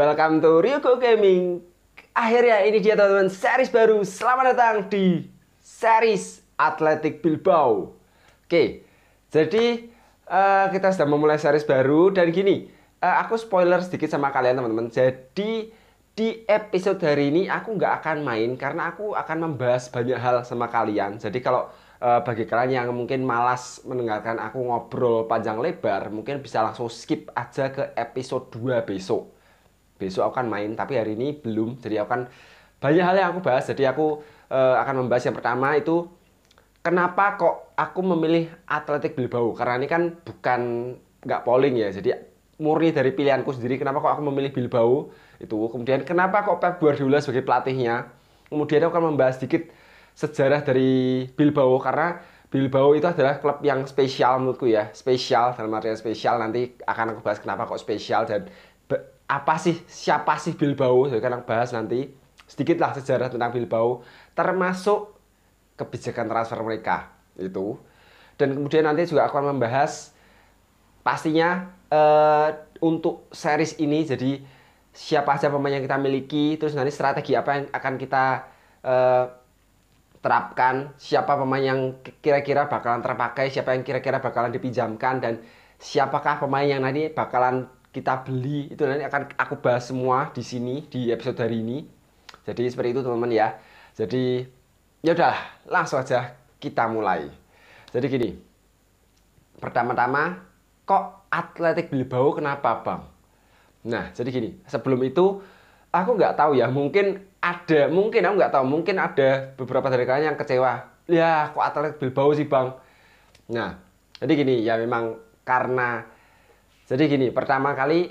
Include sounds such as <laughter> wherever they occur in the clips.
Welcome to Ryuko Gaming. Akhirnya ini dia teman-teman series baru. Selamat datang di series Athletic Bilbao. Oke, jadi uh, kita sudah memulai series baru dan gini, uh, aku spoiler sedikit sama kalian teman-teman. Jadi di episode hari ini aku nggak akan main karena aku akan membahas banyak hal sama kalian. Jadi kalau eh, bagi kalian yang mungkin malas mendengarkan aku ngobrol panjang lebar, mungkin bisa langsung skip aja ke episode 2 besok besok aku akan main tapi hari ini belum jadi aku akan banyak hal yang aku bahas jadi aku uh, akan membahas yang pertama itu kenapa kok aku memilih Atletik Bilbao karena ini kan bukan nggak polling ya jadi murni dari pilihanku sendiri kenapa kok aku memilih Bilbao itu kemudian kenapa kok Pep Guardiola sebagai pelatihnya kemudian aku akan membahas sedikit sejarah dari Bilbao karena Bilbao itu adalah klub yang spesial menurutku ya spesial dalam artian spesial nanti akan aku bahas kenapa kok spesial dan apa sih siapa sih Bilbao saya akan bahas nanti sedikitlah sejarah tentang Bilbao termasuk kebijakan transfer mereka itu dan kemudian nanti juga akan membahas pastinya uh, untuk series ini jadi siapa saja pemain yang kita miliki terus nanti strategi apa yang akan kita uh, terapkan siapa pemain yang kira-kira bakalan terpakai siapa yang kira-kira bakalan dipinjamkan dan siapakah pemain yang nanti bakalan kita beli itu nanti akan aku bahas semua di sini di episode hari ini jadi seperti itu teman-teman ya jadi ya udah langsung aja kita mulai jadi gini pertama-tama kok Atletik Bilbao kenapa bang nah jadi gini sebelum itu aku nggak tahu ya mungkin ada mungkin aku nggak tahu mungkin ada beberapa dari kalian yang kecewa ya kok Atletik Bilbao sih bang nah jadi gini ya memang karena jadi gini, pertama kali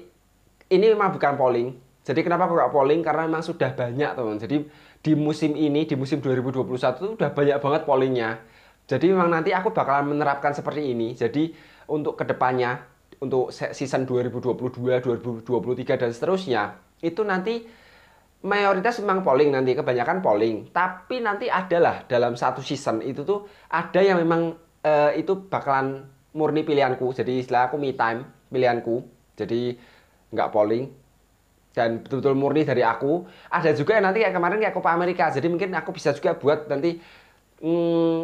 ini memang bukan polling. Jadi kenapa aku gak polling? Karena memang sudah banyak teman. Jadi di musim ini, di musim 2021 itu udah banyak banget pollingnya. Jadi memang nanti aku bakalan menerapkan seperti ini. Jadi untuk kedepannya, untuk season 2022, 2023 dan seterusnya, itu nanti mayoritas memang polling nanti kebanyakan polling tapi nanti adalah dalam satu season itu tuh ada yang memang uh, itu bakalan murni pilihanku jadi istilah aku me time pilihanku jadi nggak polling dan betul-betul murni dari aku ada juga yang nanti kayak kemarin kayak Copa Amerika jadi mungkin aku bisa juga buat nanti hmm,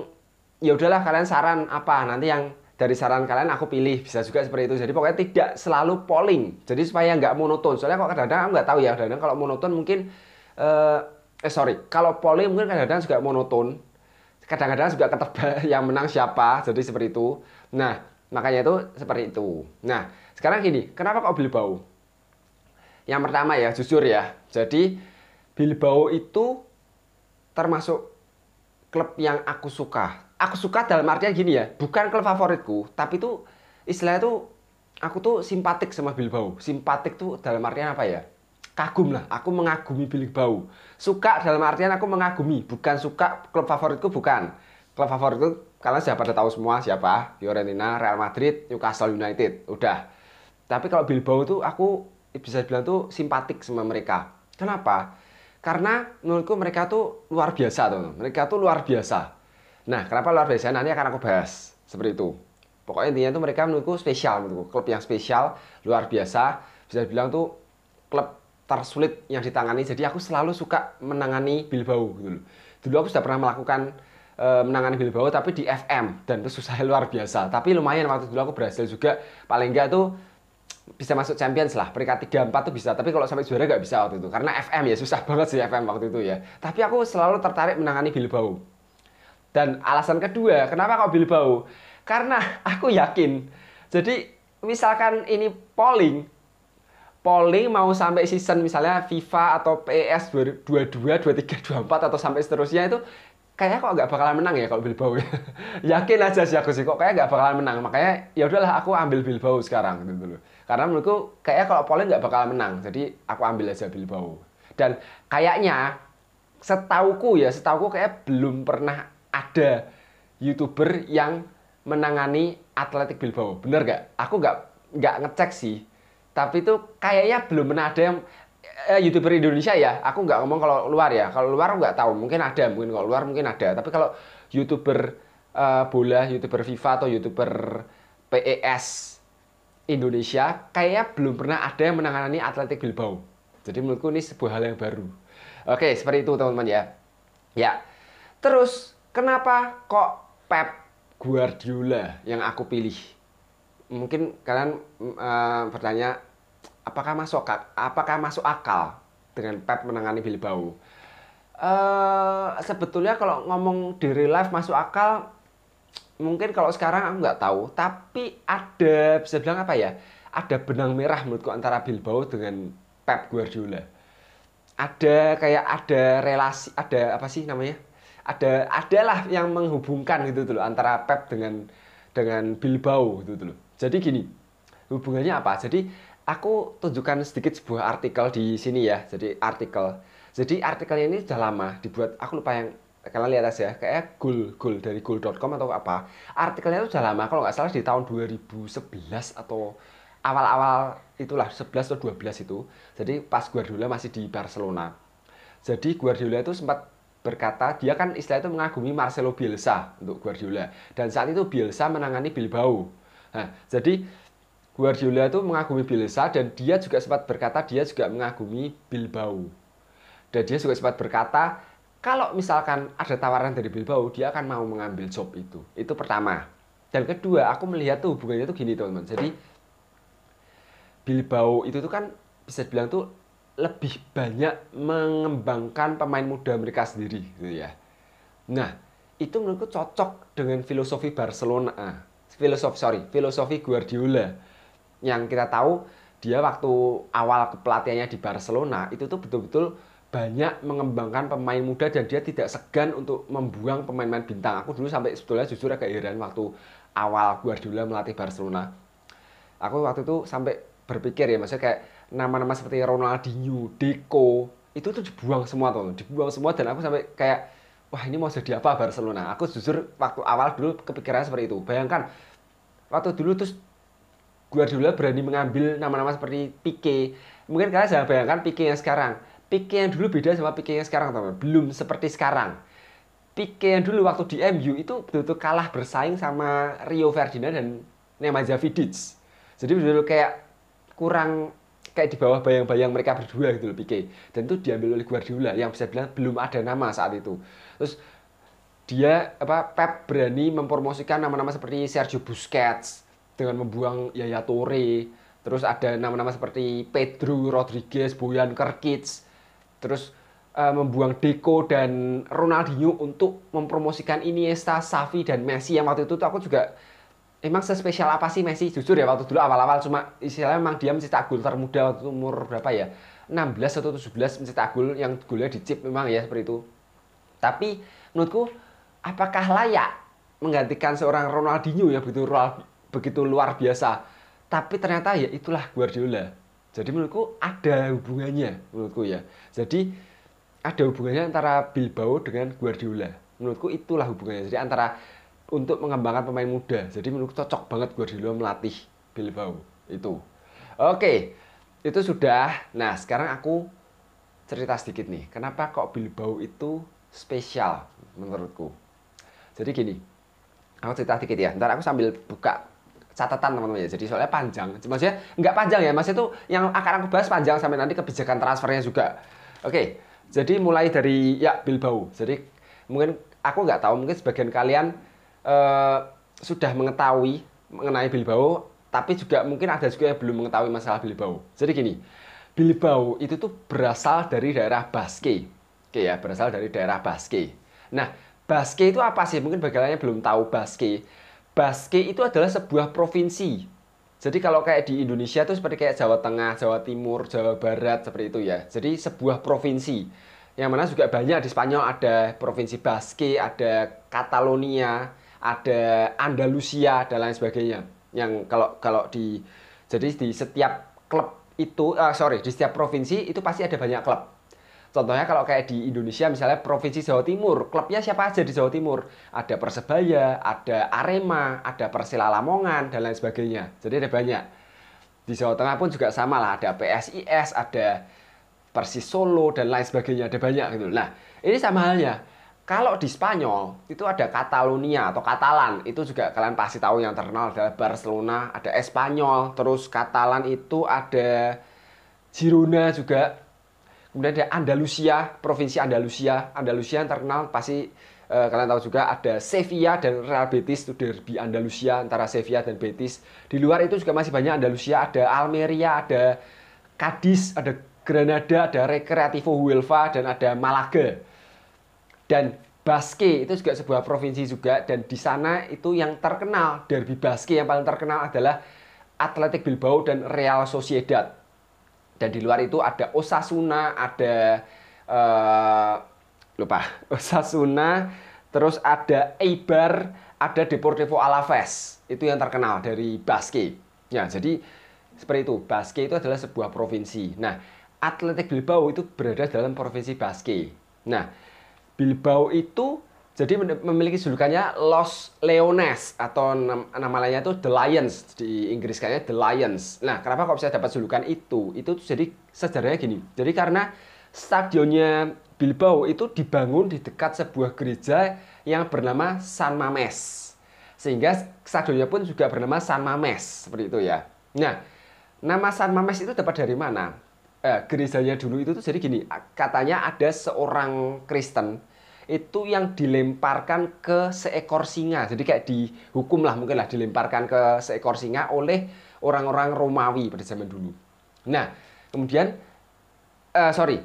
ya udahlah kalian saran apa nanti yang dari saran kalian aku pilih bisa juga seperti itu jadi pokoknya tidak selalu polling jadi supaya nggak monoton soalnya kok kadang-kadang nggak tahu ya kadang-kadang kalau monoton mungkin eh, eh sorry kalau polling mungkin kadang-kadang juga monoton kadang-kadang juga ketebak <laughs> yang menang siapa jadi seperti itu nah Makanya itu seperti itu. Nah, sekarang gini, kenapa kok Bilbao? Yang pertama ya, jujur ya. Jadi Bilbao itu termasuk klub yang aku suka. Aku suka dalam artian gini ya, bukan klub favoritku, tapi itu istilahnya tuh aku tuh simpatik sama Bilbao. Simpatik tuh dalam artian apa ya? Kagum lah, aku mengagumi Bilbao. Suka dalam artian aku mengagumi, bukan suka klub favoritku bukan. Klub favoritku karena sudah pada tahu semua siapa Fiorentina, Real Madrid, Newcastle United, udah. Tapi kalau Bilbao itu aku bisa bilang tuh simpatik sama mereka. Kenapa? Karena menurutku mereka tuh luar biasa tuh. Mereka tuh luar biasa. Nah, kenapa luar biasa? Nanti akan aku bahas seperti itu. Pokoknya intinya tuh mereka menurutku spesial menurutku. Klub yang spesial, luar biasa. Bisa bilang tuh klub tersulit yang ditangani. Jadi aku selalu suka menangani Bilbao gitu Dulu aku sudah pernah melakukan Eh, menangani Bilbao tapi di FM dan itu susah luar biasa tapi lumayan waktu dulu aku berhasil juga paling enggak tuh bisa masuk Champions lah peringkat 3 4 tuh bisa tapi kalau sampai juara nggak bisa waktu itu karena FM ya susah <laughs> banget sih FM waktu itu ya tapi aku selalu tertarik menangani Bilbao dan alasan kedua kenapa kok Bilbao karena <laughs> aku yakin jadi misalkan ini polling polling mau sampai season misalnya FIFA atau PS 22 23 24 atau sampai seterusnya itu kayaknya kok nggak bakalan menang ya kalau Bilbao ya. <laughs> Yakin aja sih aku sih kok kayak nggak bakalan menang. Makanya ya udahlah aku ambil Bilbao sekarang gitu loh. Karena menurutku kayaknya kalau Poland nggak bakalan menang. Jadi aku ambil aja Bilbao. Dan kayaknya setauku ya, setauku kayak belum pernah ada YouTuber yang menangani Atletik Bilbao. Bener nggak? Aku nggak nggak ngecek sih. Tapi itu kayaknya belum pernah ada yang eh, youtuber Indonesia ya aku nggak ngomong kalau luar ya kalau luar nggak tahu mungkin ada mungkin kalau luar mungkin ada tapi kalau youtuber uh, bola youtuber FIFA atau youtuber PES Indonesia kayaknya belum pernah ada yang menangani Atletik Bilbao jadi menurutku ini sebuah hal yang baru oke seperti itu teman-teman ya ya terus kenapa kok Pep Guardiola yang aku pilih mungkin kalian uh, bertanya apakah masuk apakah masuk akal dengan Pep menangani Bilbao? Uh, sebetulnya kalau ngomong di real life masuk akal mungkin kalau sekarang aku nggak tahu tapi ada bisa bilang apa ya ada benang merah menurutku antara Bilbao dengan Pep Guardiola ada kayak ada relasi ada apa sih namanya ada adalah yang menghubungkan gitu tuh antara Pep dengan dengan Bilbao gitu tuh Jadi gini, hubungannya apa? Jadi aku tunjukkan sedikit sebuah artikel di sini ya. Jadi artikel. Jadi artikelnya ini sudah lama dibuat. Aku lupa yang kalian lihat aja kayak gul gul dari gul.com atau apa artikelnya itu sudah lama kalau nggak salah di tahun 2011 atau awal-awal itulah 11 atau 12 itu jadi pas Guardiola masih di Barcelona jadi Guardiola itu sempat berkata dia kan istilah itu mengagumi Marcelo Bielsa untuk Guardiola dan saat itu Bielsa menangani Bilbao nah, jadi Guardiola itu mengagumi Bielsa dan dia juga sempat berkata dia juga mengagumi Bilbao. Dan dia juga sempat berkata kalau misalkan ada tawaran dari Bilbao, dia akan mau mengambil job itu. Itu pertama. Dan kedua, aku melihat tuh hubungannya tuh gini teman-teman. Jadi Bilbao itu tuh kan bisa dibilang tuh lebih banyak mengembangkan pemain muda mereka sendiri gitu ya. Nah, itu menurutku cocok dengan filosofi Barcelona. Eh, filosofi sorry, filosofi Guardiola yang kita tahu dia waktu awal kepelatihannya di Barcelona itu tuh betul-betul banyak mengembangkan pemain muda dan dia tidak segan untuk membuang pemain-pemain bintang. Aku dulu sampai sebetulnya jujur agak heran waktu awal Guardiola melatih Barcelona. Aku waktu itu sampai berpikir ya maksudnya kayak nama-nama seperti Ronaldinho, Deco itu tuh dibuang semua tuh, dibuang semua dan aku sampai kayak wah ini mau jadi apa Barcelona. Aku jujur waktu awal dulu kepikiran seperti itu. Bayangkan waktu dulu terus Guardiola berani mengambil nama-nama seperti Pique. Mungkin kalian jangan bayangkan Pique yang sekarang. Pique yang dulu beda sama Pique yang sekarang, teman. Belum seperti sekarang. Pique yang dulu waktu di MU itu betul-betul kalah bersaing sama Rio Ferdinand dan Nemanja Vidic. Jadi betul-betul kayak kurang kayak di bawah bayang-bayang mereka berdua gitu loh Pique. Dan itu diambil oleh Guardiola yang bisa bilang belum ada nama saat itu. Terus dia apa Pep berani mempromosikan nama-nama seperti Sergio Busquets, dengan membuang Yaya Toure, terus ada nama-nama seperti Pedro Rodriguez, Boyan Kerkits terus uh, membuang Deco dan Ronaldinho untuk mempromosikan Iniesta, Xavi dan Messi yang waktu itu tuh aku juga emang sespesial apa sih Messi? Jujur ya waktu dulu awal-awal cuma istilahnya memang dia mencetak gol termuda waktu umur berapa ya? 16 atau 17 mencetak gol yang golnya dicip memang ya seperti itu. Tapi menurutku apakah layak menggantikan seorang Ronaldinho ya begitu begitu luar biasa. Tapi ternyata ya itulah Guardiola. Jadi menurutku ada hubungannya menurutku ya. Jadi ada hubungannya antara Bilbao dengan Guardiola. Menurutku itulah hubungannya. Jadi antara untuk mengembangkan pemain muda. Jadi menurutku cocok banget Guardiola melatih Bilbao itu. Oke, itu sudah. Nah, sekarang aku cerita sedikit nih. Kenapa kok Bilbao itu spesial menurutku? Jadi gini, aku cerita sedikit ya. Ntar aku sambil buka catatan teman-teman ya. Jadi soalnya panjang. Maksudnya nggak panjang ya, maksudnya itu yang akan aku bahas panjang sampai nanti kebijakan transfernya juga. Oke, jadi mulai dari ya Bilbao. Jadi mungkin aku nggak tahu, mungkin sebagian kalian uh, sudah mengetahui mengenai Bilbao, tapi juga mungkin ada juga yang belum mengetahui masalah Bilbao. Jadi gini, Bilbao itu tuh berasal dari daerah Baske. Oke ya, berasal dari daerah Baske. Nah, Baske itu apa sih? Mungkin bagi kalian belum tahu Baske Baske itu adalah sebuah provinsi. Jadi kalau kayak di Indonesia itu seperti kayak Jawa Tengah, Jawa Timur, Jawa Barat seperti itu ya. Jadi sebuah provinsi. Yang mana juga banyak di Spanyol ada provinsi Baske, ada Catalonia, ada Andalusia dan lain sebagainya. Yang kalau kalau di jadi di setiap klub itu uh, sorry di setiap provinsi itu pasti ada banyak klub Contohnya kalau kayak di Indonesia misalnya Provinsi Jawa Timur, klubnya siapa aja di Jawa Timur? Ada Persebaya, ada Arema, ada Persela Lamongan, dan lain sebagainya. Jadi ada banyak. Di Jawa Tengah pun juga sama lah, ada PSIS, ada Persis Solo, dan lain sebagainya. Ada banyak gitu. Nah, ini sama halnya. Kalau di Spanyol itu ada Catalonia atau Catalan, itu juga kalian pasti tahu yang terkenal adalah Barcelona, ada Espanyol, terus Catalan itu ada Girona juga kemudian ada Andalusia provinsi Andalusia Andalusia yang terkenal pasti eh, kalian tahu juga ada Sevilla dan Real Betis itu derby Andalusia antara Sevilla dan Betis di luar itu juga masih banyak Andalusia ada Almeria ada Cadiz ada Granada ada Recreativo Huelva dan ada Malaga dan Basque itu juga sebuah provinsi juga dan di sana itu yang terkenal derby Basque yang paling terkenal adalah Athletic Bilbao dan Real Sociedad dan di luar itu ada Osasuna ada uh, lupa <laughs> Osasuna terus ada Eibar ada Deportivo Alaves itu yang terkenal dari Basque ya jadi seperti itu Basque itu adalah sebuah provinsi nah Atletik Bilbao itu berada dalam provinsi Basque nah Bilbao itu jadi memiliki julukannya Los Leones atau nama lainnya itu The Lions di Inggris kayaknya The Lions. Nah, kenapa kok bisa dapat julukan itu? Itu jadi sejarahnya gini. Jadi karena stadionnya Bilbao itu dibangun di dekat sebuah gereja yang bernama San Mames. Sehingga stadionnya pun juga bernama San Mames, seperti itu ya. Nah, nama San Mames itu dapat dari mana? Eh, gerejanya dulu itu tuh jadi gini, katanya ada seorang Kristen itu yang dilemparkan ke seekor singa. Jadi kayak dihukum lah mungkin lah dilemparkan ke seekor singa oleh orang-orang Romawi pada zaman dulu. Nah, kemudian uh, sorry,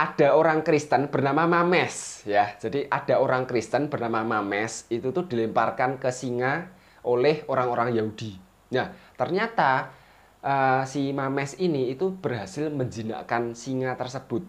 ada orang Kristen bernama Mames ya. Jadi ada orang Kristen bernama Mames itu tuh dilemparkan ke singa oleh orang-orang Yahudi. Nah, ternyata uh, si Mames ini itu berhasil menjinakkan singa tersebut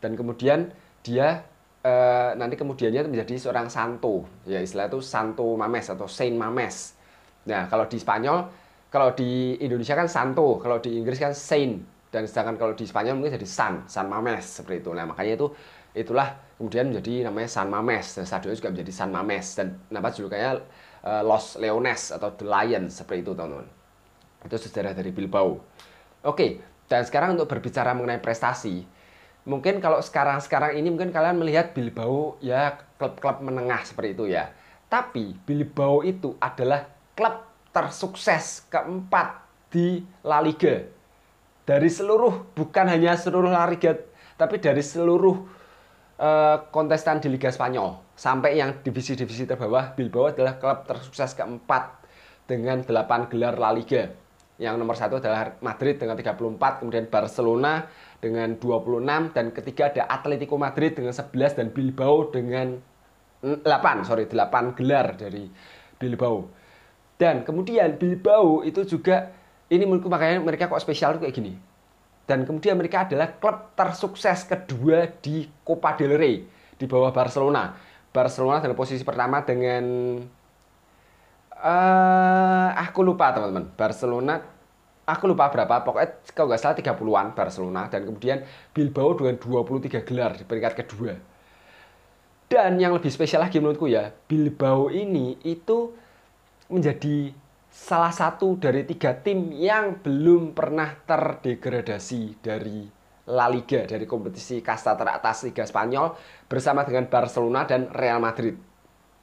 dan kemudian dia Eh, nanti kemudiannya menjadi seorang santo ya istilah itu santo mames atau saint mames nah kalau di Spanyol kalau di Indonesia kan santo kalau di Inggris kan saint dan sedangkan kalau di Spanyol mungkin jadi san san mames seperti itu nah makanya itu itulah kemudian menjadi namanya San Mames dan stadionnya juga menjadi San Mames dan nama julukannya uh, Los Leones atau The Lion seperti itu teman-teman itu sejarah dari Bilbao oke dan sekarang untuk berbicara mengenai prestasi mungkin kalau sekarang-sekarang ini mungkin kalian melihat Bilbao ya klub-klub menengah seperti itu ya. Tapi Bilbao itu adalah klub tersukses keempat di La Liga. Dari seluruh bukan hanya seluruh La Liga, tapi dari seluruh uh, kontestan di Liga Spanyol sampai yang divisi-divisi terbawah Bilbao adalah klub tersukses keempat dengan 8 gelar La Liga. Yang nomor satu adalah Madrid dengan 34, kemudian Barcelona dengan 26 dan ketiga ada Atletico Madrid dengan 11 dan Bilbao dengan 8 sorry 8 gelar dari Bilbao dan kemudian Bilbao itu juga ini menurutku makanya mereka kok spesial kayak gini dan kemudian mereka adalah klub tersukses kedua di Copa del Rey di bawah Barcelona Barcelona dalam posisi pertama dengan uh, aku lupa teman-teman Barcelona aku lupa berapa, pokoknya kalau nggak salah 30-an Barcelona dan kemudian Bilbao dengan 23 gelar di peringkat kedua. Dan yang lebih spesial lagi menurutku ya, Bilbao ini itu menjadi salah satu dari tiga tim yang belum pernah terdegradasi dari La Liga, dari kompetisi kasta teratas Liga Spanyol bersama dengan Barcelona dan Real Madrid.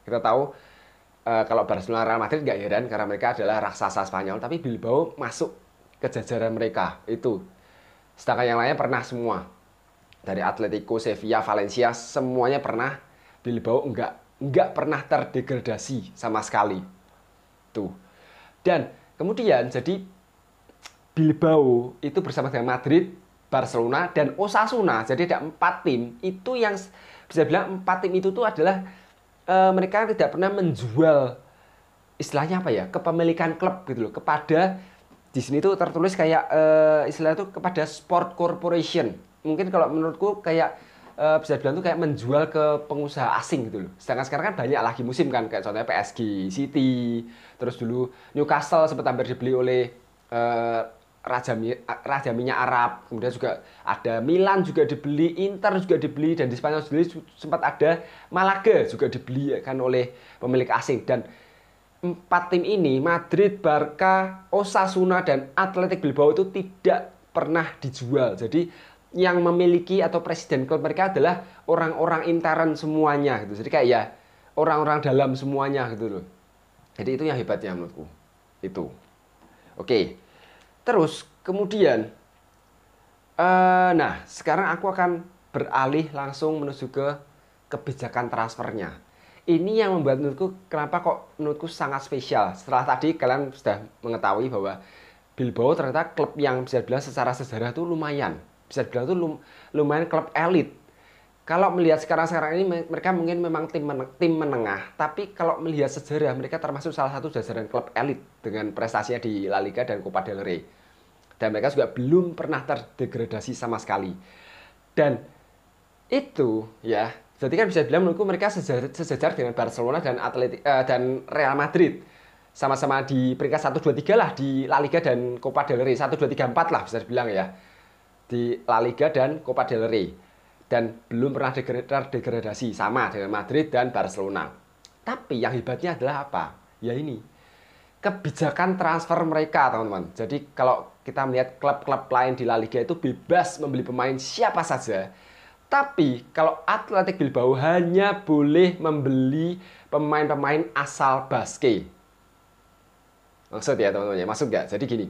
Kita tahu eh, kalau Barcelona Real Madrid nggak heran karena mereka adalah raksasa Spanyol, tapi Bilbao masuk kejajaran mereka itu. Sedangkan yang lainnya pernah semua. Dari Atletico, Sevilla, Valencia semuanya pernah. Bilbao enggak enggak pernah terdegradasi sama sekali. Tuh. Dan kemudian jadi Bilbao itu bersama dengan Madrid, Barcelona dan Osasuna. Jadi ada empat tim itu yang bisa bilang empat tim itu tuh adalah e, mereka tidak pernah menjual istilahnya apa ya kepemilikan klub gitu loh kepada di sini tuh tertulis kayak uh, eh, istilah itu kepada sport corporation. Mungkin kalau menurutku kayak uh, bisa bilang tuh kayak menjual ke pengusaha asing gitu loh. Sedangkan sekarang kan banyak lagi musim kan kayak contohnya PSG, City, terus dulu Newcastle sempat hampir dibeli oleh uh, raja raja minyak Arab. Kemudian juga ada Milan juga dibeli, Inter juga dibeli dan di Spanyol sendiri sempat ada Malaga juga dibeli kan oleh pemilik asing dan empat tim ini Madrid, Barca, Osasuna dan Atletico Bilbao itu tidak pernah dijual. Jadi yang memiliki atau presiden klub mereka adalah orang-orang intern semuanya gitu. Jadi kayak ya orang-orang dalam semuanya gitu loh. Jadi itu yang hebatnya menurutku. Itu. Oke. Terus kemudian uh, nah, sekarang aku akan beralih langsung menuju ke kebijakan transfernya ini yang membuat menurutku kenapa kok menurutku sangat spesial setelah tadi kalian sudah mengetahui bahwa Bilbao ternyata klub yang bisa dibilang secara sejarah itu lumayan bisa dibilang itu lumayan klub elit kalau melihat sekarang-sekarang ini mereka mungkin memang tim meneng tim menengah tapi kalau melihat sejarah mereka termasuk salah satu jajaran klub elit dengan prestasinya di La Liga dan Copa del Rey dan mereka juga belum pernah terdegradasi sama sekali dan itu ya jadi kan bisa bilang menurutku mereka sejajar, sejajar dengan Barcelona dan Atleti, uh, dan Real Madrid. Sama-sama di peringkat 1 2 3 lah di La Liga dan Copa del Rey. 1 2 3 4 lah bisa dibilang ya. Di La Liga dan Copa del Rey. Dan belum pernah degradasi sama dengan Madrid dan Barcelona. Tapi yang hebatnya adalah apa? Ya ini. Kebijakan transfer mereka, teman-teman. Jadi kalau kita melihat klub-klub lain di La Liga itu bebas membeli pemain siapa saja tapi kalau Athletic Bilbao hanya boleh membeli pemain-pemain asal Basque. Maksud ya teman-teman ya, masuk nggak? Jadi gini,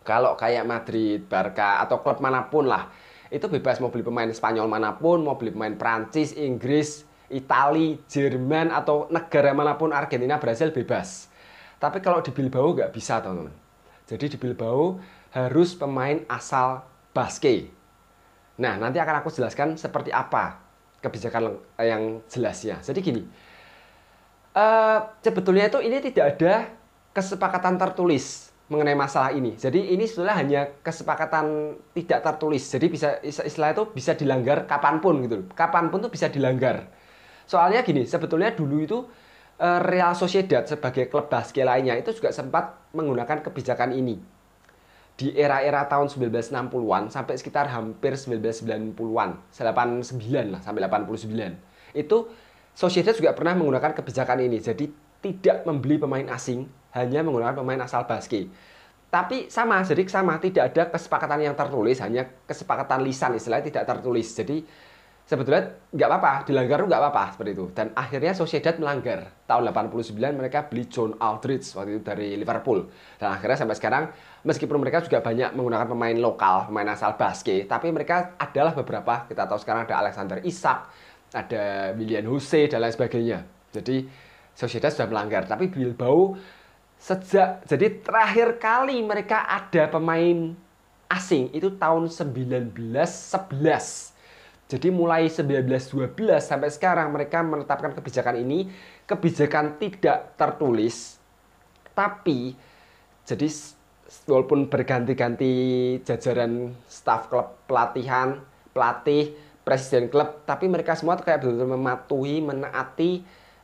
kalau kayak Madrid, Barca, atau klub manapun lah, itu bebas mau beli pemain Spanyol manapun, mau beli pemain Prancis, Inggris, Itali, Jerman, atau negara manapun, Argentina, Brazil, bebas. Tapi kalau di Bilbao nggak bisa teman-teman. Jadi di Bilbao harus pemain asal Basque Nah, nanti akan aku jelaskan seperti apa kebijakan eh, yang jelasnya. Jadi gini, eh, sebetulnya itu ini tidak ada kesepakatan tertulis mengenai masalah ini. Jadi ini sebetulnya hanya kesepakatan tidak tertulis. Jadi bisa istilah itu bisa dilanggar kapanpun gitu. Kapanpun tuh bisa dilanggar. Soalnya gini, sebetulnya dulu itu eh, Real Sociedad sebagai klub basket lainnya itu juga sempat menggunakan kebijakan ini di era-era tahun 1960-an sampai sekitar hampir 1990-an, 89 lah sampai 89. Itu Sociedad juga pernah menggunakan kebijakan ini. Jadi tidak membeli pemain asing, hanya menggunakan pemain asal Baski. Tapi sama, jadi sama, tidak ada kesepakatan yang tertulis, hanya kesepakatan lisan istilahnya tidak tertulis. Jadi sebetulnya nggak apa-apa, dilanggar nggak apa-apa seperti itu. Dan akhirnya Sociedad melanggar. Tahun 89 mereka beli John Aldridge waktu itu dari Liverpool. Dan akhirnya sampai sekarang meskipun mereka juga banyak menggunakan pemain lokal, pemain asal basket, tapi mereka adalah beberapa kita tahu sekarang ada Alexander Isak, ada William Jose dan lain sebagainya. Jadi Sociedad sudah melanggar, tapi Bilbao sejak jadi terakhir kali mereka ada pemain asing itu tahun 1911. Jadi mulai 1912 sampai sekarang mereka menetapkan kebijakan ini kebijakan tidak tertulis tapi jadi walaupun berganti-ganti jajaran staff klub pelatihan pelatih presiden klub tapi mereka semua kayak betul-betul mematuhi menaati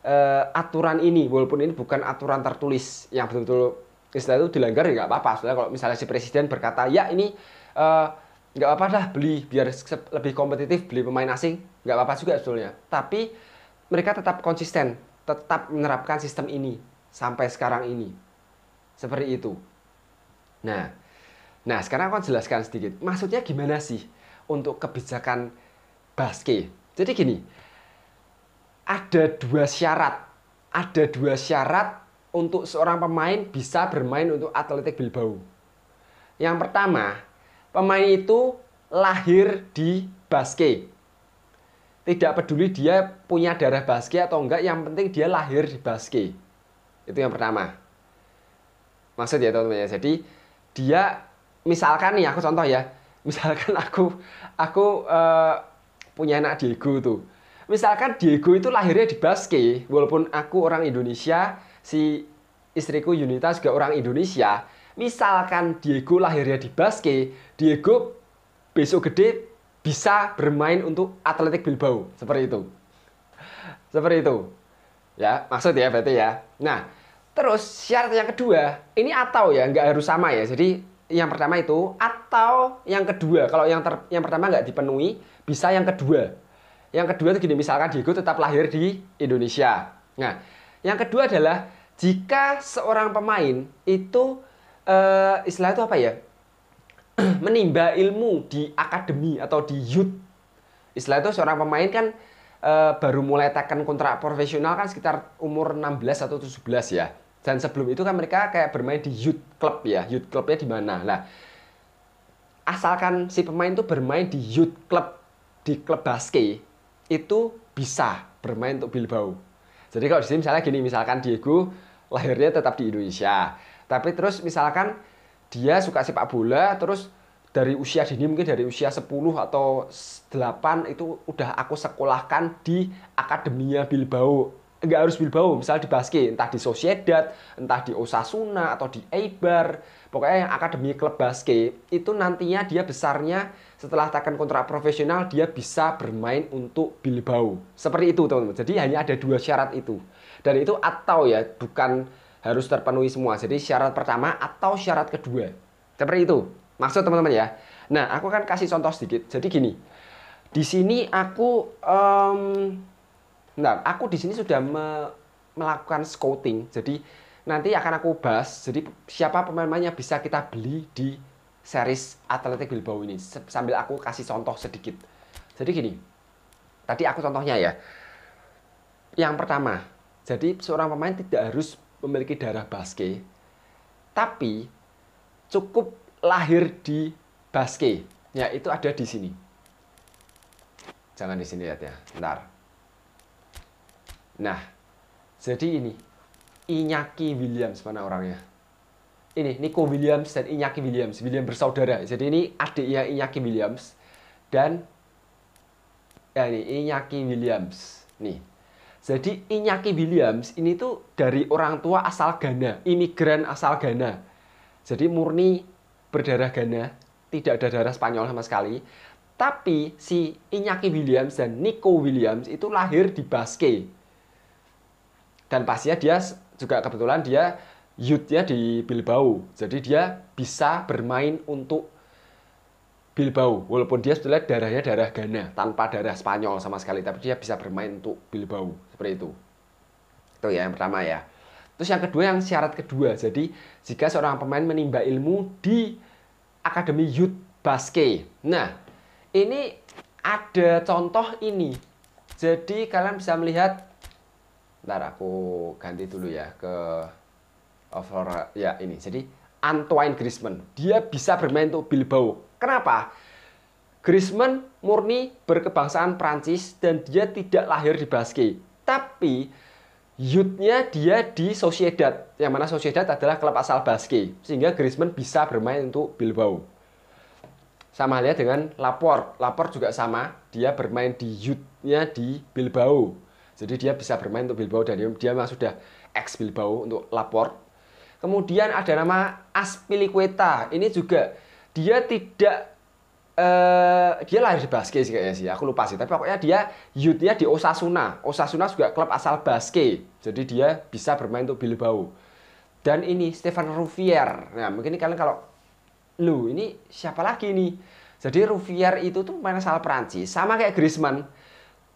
uh, aturan ini walaupun ini bukan aturan tertulis yang betul-betul istilah itu dilanggar ya nggak apa-apa soalnya kalau misalnya si presiden berkata ya ini eh, nggak uh, apa-apa lah beli biar lebih kompetitif beli pemain asing nggak apa-apa juga sebetulnya tapi mereka tetap konsisten tetap menerapkan sistem ini sampai sekarang ini seperti itu Nah, nah sekarang aku jelaskan sedikit. Maksudnya gimana sih untuk kebijakan Baske? Jadi gini, ada dua syarat, ada dua syarat untuk seorang pemain bisa bermain untuk Atletik Bilbao. Yang pertama, pemain itu lahir di Baske. Tidak peduli dia punya darah Baske atau enggak, yang penting dia lahir di Baske. Itu yang pertama. Maksud ya teman-teman ya? Jadi dia misalkan nih aku contoh ya misalkan aku aku uh, punya anak Diego tuh misalkan Diego itu lahirnya di Baske walaupun aku orang Indonesia si istriku Yunita juga orang Indonesia misalkan Diego lahirnya di Baske Diego besok gede bisa bermain untuk Atletik Bilbao seperti itu seperti itu ya maksud ya berarti ya nah Terus syarat yang kedua, ini atau ya, nggak harus sama ya. Jadi yang pertama itu atau yang kedua. Kalau yang ter, yang pertama nggak dipenuhi, bisa yang kedua. Yang kedua itu gini, misalkan Diego tetap lahir di Indonesia. Nah, yang kedua adalah jika seorang pemain itu eh, istilah itu apa ya? <clears throat> menimba ilmu di akademi atau di youth. Istilah itu seorang pemain kan e, baru mulai tekan kontrak profesional kan sekitar umur 16 atau 17 ya. Dan sebelum itu kan mereka kayak bermain di youth club ya, youth clubnya di mana? Nah, asalkan si pemain itu bermain di youth club di klub basket itu bisa bermain untuk Bilbao. Jadi kalau di sini misalnya gini, misalkan Diego lahirnya tetap di Indonesia, tapi terus misalkan dia suka sepak bola, terus dari usia dini mungkin dari usia 10 atau 8 itu udah aku sekolahkan di Akademia Bilbao nggak harus Bilbao, misal di basket, entah di Sociedad, entah di Osasuna atau di Eibar, pokoknya yang akademi klub basket itu nantinya dia besarnya setelah tekan kontrak profesional dia bisa bermain untuk Bilbao. Seperti itu teman-teman. Jadi hanya ada dua syarat itu. Dan itu atau ya bukan harus terpenuhi semua. Jadi syarat pertama atau syarat kedua. Seperti itu. Maksud teman-teman ya. Nah, aku akan kasih contoh sedikit. Jadi gini. Di sini aku um, Nah, aku di sini sudah me melakukan scouting. Jadi nanti akan aku bahas. Jadi siapa pemain pemainnya bisa kita beli di series Athletic Bilbao ini. Sambil aku kasih contoh sedikit. Jadi gini. Tadi aku contohnya ya. Yang pertama, jadi seorang pemain tidak harus memiliki darah basket, tapi cukup lahir di basket. Ya, itu ada di sini. Jangan di sini lihat ya. Bentar. Nah, jadi ini Inyaki Williams mana orangnya? Ini Nico Williams dan Inyaki Williams, William bersaudara. Jadi ini adiknya Inyaki Williams dan ya ini Inyaki Williams. Nih. Jadi Inyaki Williams ini tuh dari orang tua asal Ghana, imigran asal Ghana. Jadi murni berdarah Ghana, tidak ada darah Spanyol sama sekali. Tapi si Inyaki Williams dan Nico Williams itu lahir di Basque, dan pastinya dia juga kebetulan dia youthnya di Bilbao jadi dia bisa bermain untuk Bilbao walaupun dia sebetulnya darahnya darah Ghana tanpa darah Spanyol sama sekali tapi dia bisa bermain untuk Bilbao seperti itu itu ya yang pertama ya terus yang kedua yang syarat kedua jadi jika seorang pemain menimba ilmu di Akademi Youth Basket nah ini ada contoh ini jadi kalian bisa melihat Ntar aku ganti dulu ya ke overall ya ini. Jadi Antoine Griezmann, dia bisa bermain untuk Bilbao. Kenapa? Griezmann murni berkebangsaan Prancis dan dia tidak lahir di Basque. Tapi youth-nya dia di Sociedad, yang mana Sociedad adalah klub asal Basque. Sehingga Griezmann bisa bermain untuk Bilbao. Sama halnya dengan Lapor. Lapor juga sama, dia bermain di youth-nya di Bilbao jadi dia bisa bermain untuk Bilbao dan dia memang sudah ex Bilbao untuk lapor. Kemudian ada nama Aspilicueta. Ini juga dia tidak eh, dia lahir di Basque sih kayaknya sih. Aku lupa sih, tapi pokoknya dia youthnya di Osasuna. Osasuna juga klub asal Basque. Jadi dia bisa bermain untuk Bilbao. Dan ini Stefan Rufier. Nah, mungkin kalian kalau lu ini siapa lagi nih? Jadi Rufier itu tuh pemain asal Prancis, sama kayak Griezmann.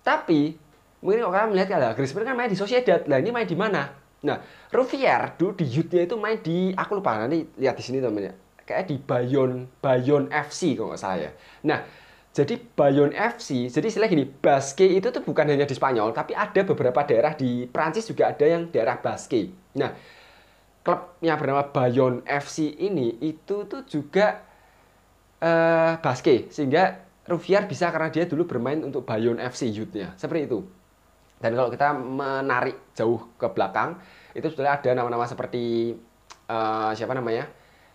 Tapi mungkin orang melihat kalau Griezmann kan main di Sociedad lah ini main di mana nah Rufier dulu di youthnya itu main di aku lupa nanti lihat di sini temennya kayak di Bayon Bayon FC kalau nggak salah ya nah jadi Bayon FC jadi istilah gini Basque itu tuh bukan hanya di Spanyol tapi ada beberapa daerah di Prancis juga ada yang daerah Basque nah klubnya bernama Bayon FC ini itu tuh juga uh, eh, Basque sehingga Rufiar bisa karena dia dulu bermain untuk Bayon FC youthnya seperti itu dan kalau kita menarik jauh ke belakang, itu sebenarnya ada nama-nama seperti uh, siapa namanya?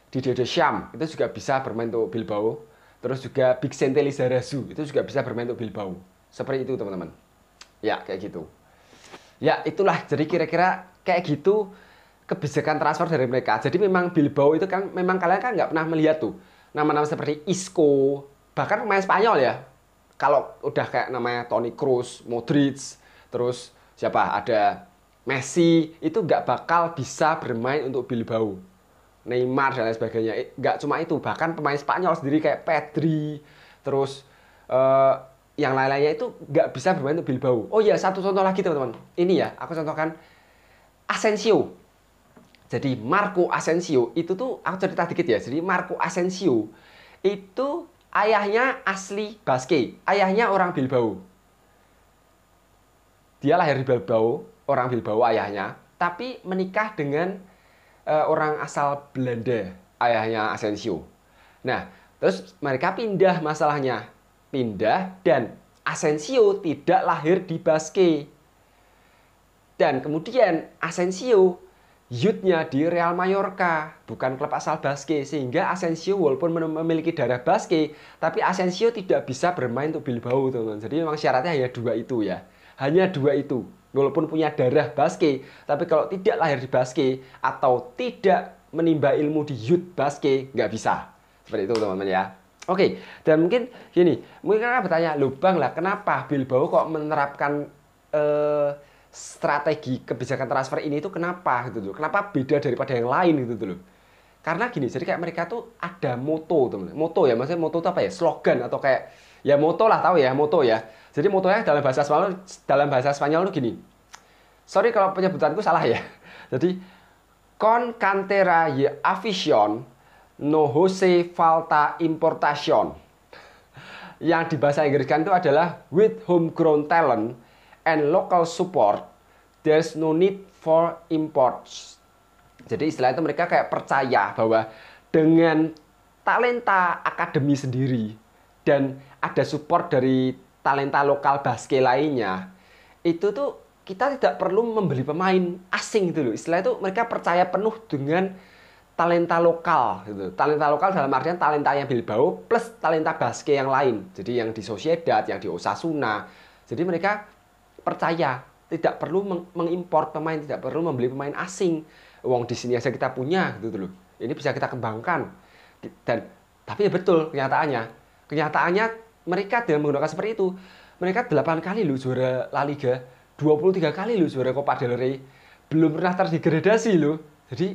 Di Dede Syam itu juga bisa bermain untuk Bilbao. Terus juga Vicente Lizarazu itu juga bisa bermain untuk Bilbao. Seperti itu, teman-teman. Ya, kayak gitu. Ya, itulah jadi kira-kira kayak gitu kebijakan transfer dari mereka. Jadi memang Bilbao itu kan memang kalian kan nggak pernah melihat tuh nama-nama seperti Isco, bahkan pemain Spanyol ya. Kalau udah kayak namanya Toni Kroos, Modric, terus siapa ada Messi itu nggak bakal bisa bermain untuk Bilbao Neymar dan lain sebagainya nggak cuma itu bahkan pemain Spanyol sendiri kayak Pedri terus uh, yang lain-lainnya itu nggak bisa bermain untuk Bilbao oh iya satu contoh lagi teman-teman ini ya aku contohkan Asensio jadi Marco Asensio itu tuh aku cerita dikit ya jadi Marco Asensio itu ayahnya asli Basque ayahnya orang Bilbao dia lahir di Bilbao, orang Bilbao ayahnya, tapi menikah dengan uh, orang asal Belanda, ayahnya Asensio. Nah, terus mereka pindah masalahnya, pindah dan Asensio tidak lahir di Basque. Dan kemudian Asensio youth-nya di Real Mallorca, bukan klub asal Basque, sehingga Asensio walaupun memiliki darah Basque, tapi Asensio tidak bisa bermain untuk Bilbao, teman-teman. Jadi memang syaratnya hanya dua itu ya. Hanya dua itu. Walaupun punya darah Baske, tapi kalau tidak lahir di Baske atau tidak menimba ilmu di Yud Baske, nggak bisa. Seperti itu teman-teman ya. Oke, dan mungkin gini, mungkin kalian bertanya, lubang lah, kenapa Bilbao kok menerapkan eh, strategi kebijakan transfer ini itu kenapa gitu loh? Kenapa beda daripada yang lain gitu loh? Karena gini, jadi kayak mereka tuh ada moto teman-teman. Moto ya, maksudnya moto itu apa ya? Slogan atau kayak ya moto lah tahu ya moto ya jadi motonya dalam bahasa Spanyol dalam bahasa Spanyol itu gini sorry kalau penyebutanku salah ya <laughs> jadi con cantera y afición no jose falta importación yang di bahasa Inggriskan itu adalah with homegrown talent and local support there's no need for imports jadi istilah itu mereka kayak percaya bahwa dengan talenta akademi sendiri dan ada support dari talenta lokal basket lainnya itu tuh kita tidak perlu membeli pemain asing gitu loh istilah itu mereka percaya penuh dengan talenta lokal gitu talenta lokal dalam artian talenta talentanya Bilbao plus talenta basket yang lain jadi yang di Sociedad yang di Osasuna jadi mereka percaya tidak perlu meng mengimpor pemain tidak perlu membeli pemain asing uang di sini aja kita punya gitu loh ini bisa kita kembangkan dan tapi ya betul kenyataannya kenyataannya mereka dengan menggunakan seperti itu mereka 8 kali lu juara La Liga 23 kali lu juara Copa del Rey belum pernah terdegradasi lu jadi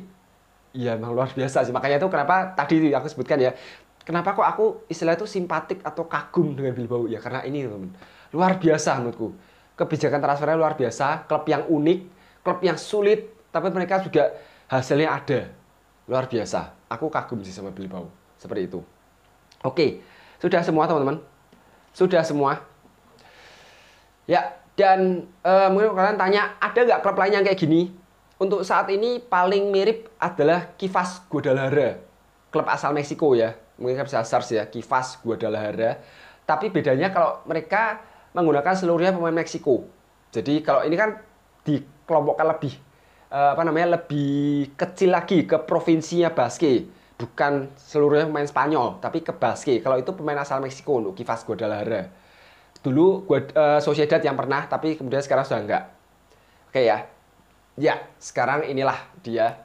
ya memang luar biasa sih makanya itu kenapa tadi aku sebutkan ya kenapa kok aku istilah itu simpatik atau kagum dengan Bilbao ya karena ini teman teman luar biasa menurutku kebijakan transfernya luar biasa klub yang unik klub yang sulit tapi mereka juga hasilnya ada luar biasa aku kagum sih sama Bilbao seperti itu oke sudah semua teman-teman sudah semua. Ya, dan e, mungkin kalian tanya, ada nggak klub lain yang kayak gini? Untuk saat ini paling mirip adalah Kivas Guadalajara. Klub asal Meksiko ya. Mungkin bisa search ya, Kivas Guadalajara. Tapi bedanya kalau mereka menggunakan seluruhnya pemain Meksiko. Jadi kalau ini kan dikelompokkan lebih eh, apa namanya lebih kecil lagi ke provinsinya Baske bukan seluruhnya pemain Spanyol, tapi ke Basque. Kalau itu pemain asal Meksiko, untuk Kivas Guadalajara. Dulu gua, uh, eh, Sociedad yang pernah, tapi kemudian sekarang sudah enggak. Oke ya. Ya, sekarang inilah dia.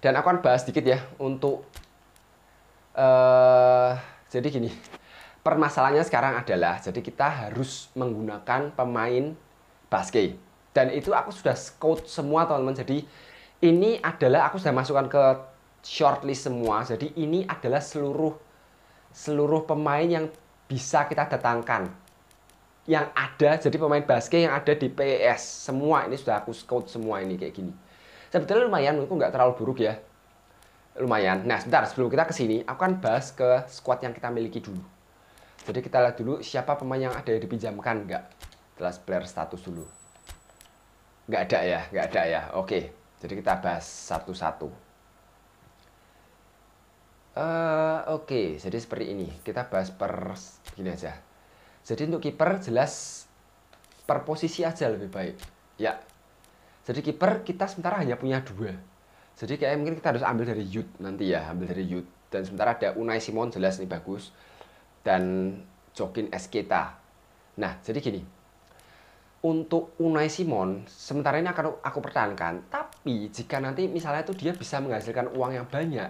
Dan aku akan bahas sedikit ya untuk uh, jadi gini. Permasalahannya sekarang adalah jadi kita harus menggunakan pemain Basque. Dan itu aku sudah scout semua teman-teman. Jadi ini adalah aku sudah masukkan ke shortlist semua. Jadi ini adalah seluruh seluruh pemain yang bisa kita datangkan. Yang ada jadi pemain basket yang ada di PS semua ini sudah aku scout semua ini kayak gini. Sebetulnya lumayan, menurutku nggak terlalu buruk ya. Lumayan. Nah, sebentar sebelum kita kesini, aku akan bahas ke squad yang kita miliki dulu. Jadi kita lihat dulu siapa pemain yang ada yang dipinjamkan nggak. Jelas player status dulu. Nggak ada ya, nggak ada ya. Oke, jadi kita bahas satu-satu. Eh, oke, okay. jadi seperti ini. Kita bahas per gini aja. Jadi untuk kiper jelas per posisi aja lebih baik. Ya. Jadi kiper kita sementara hanya punya dua. Jadi kayak mungkin kita harus ambil dari youth nanti ya, ambil dari youth. Dan sementara ada Unai Simon jelas ini bagus dan Jokin Esketa. Nah, jadi gini. Untuk Unai Simon, sementara ini akan aku pertahankan. Tapi jika nanti misalnya itu dia bisa menghasilkan uang yang banyak,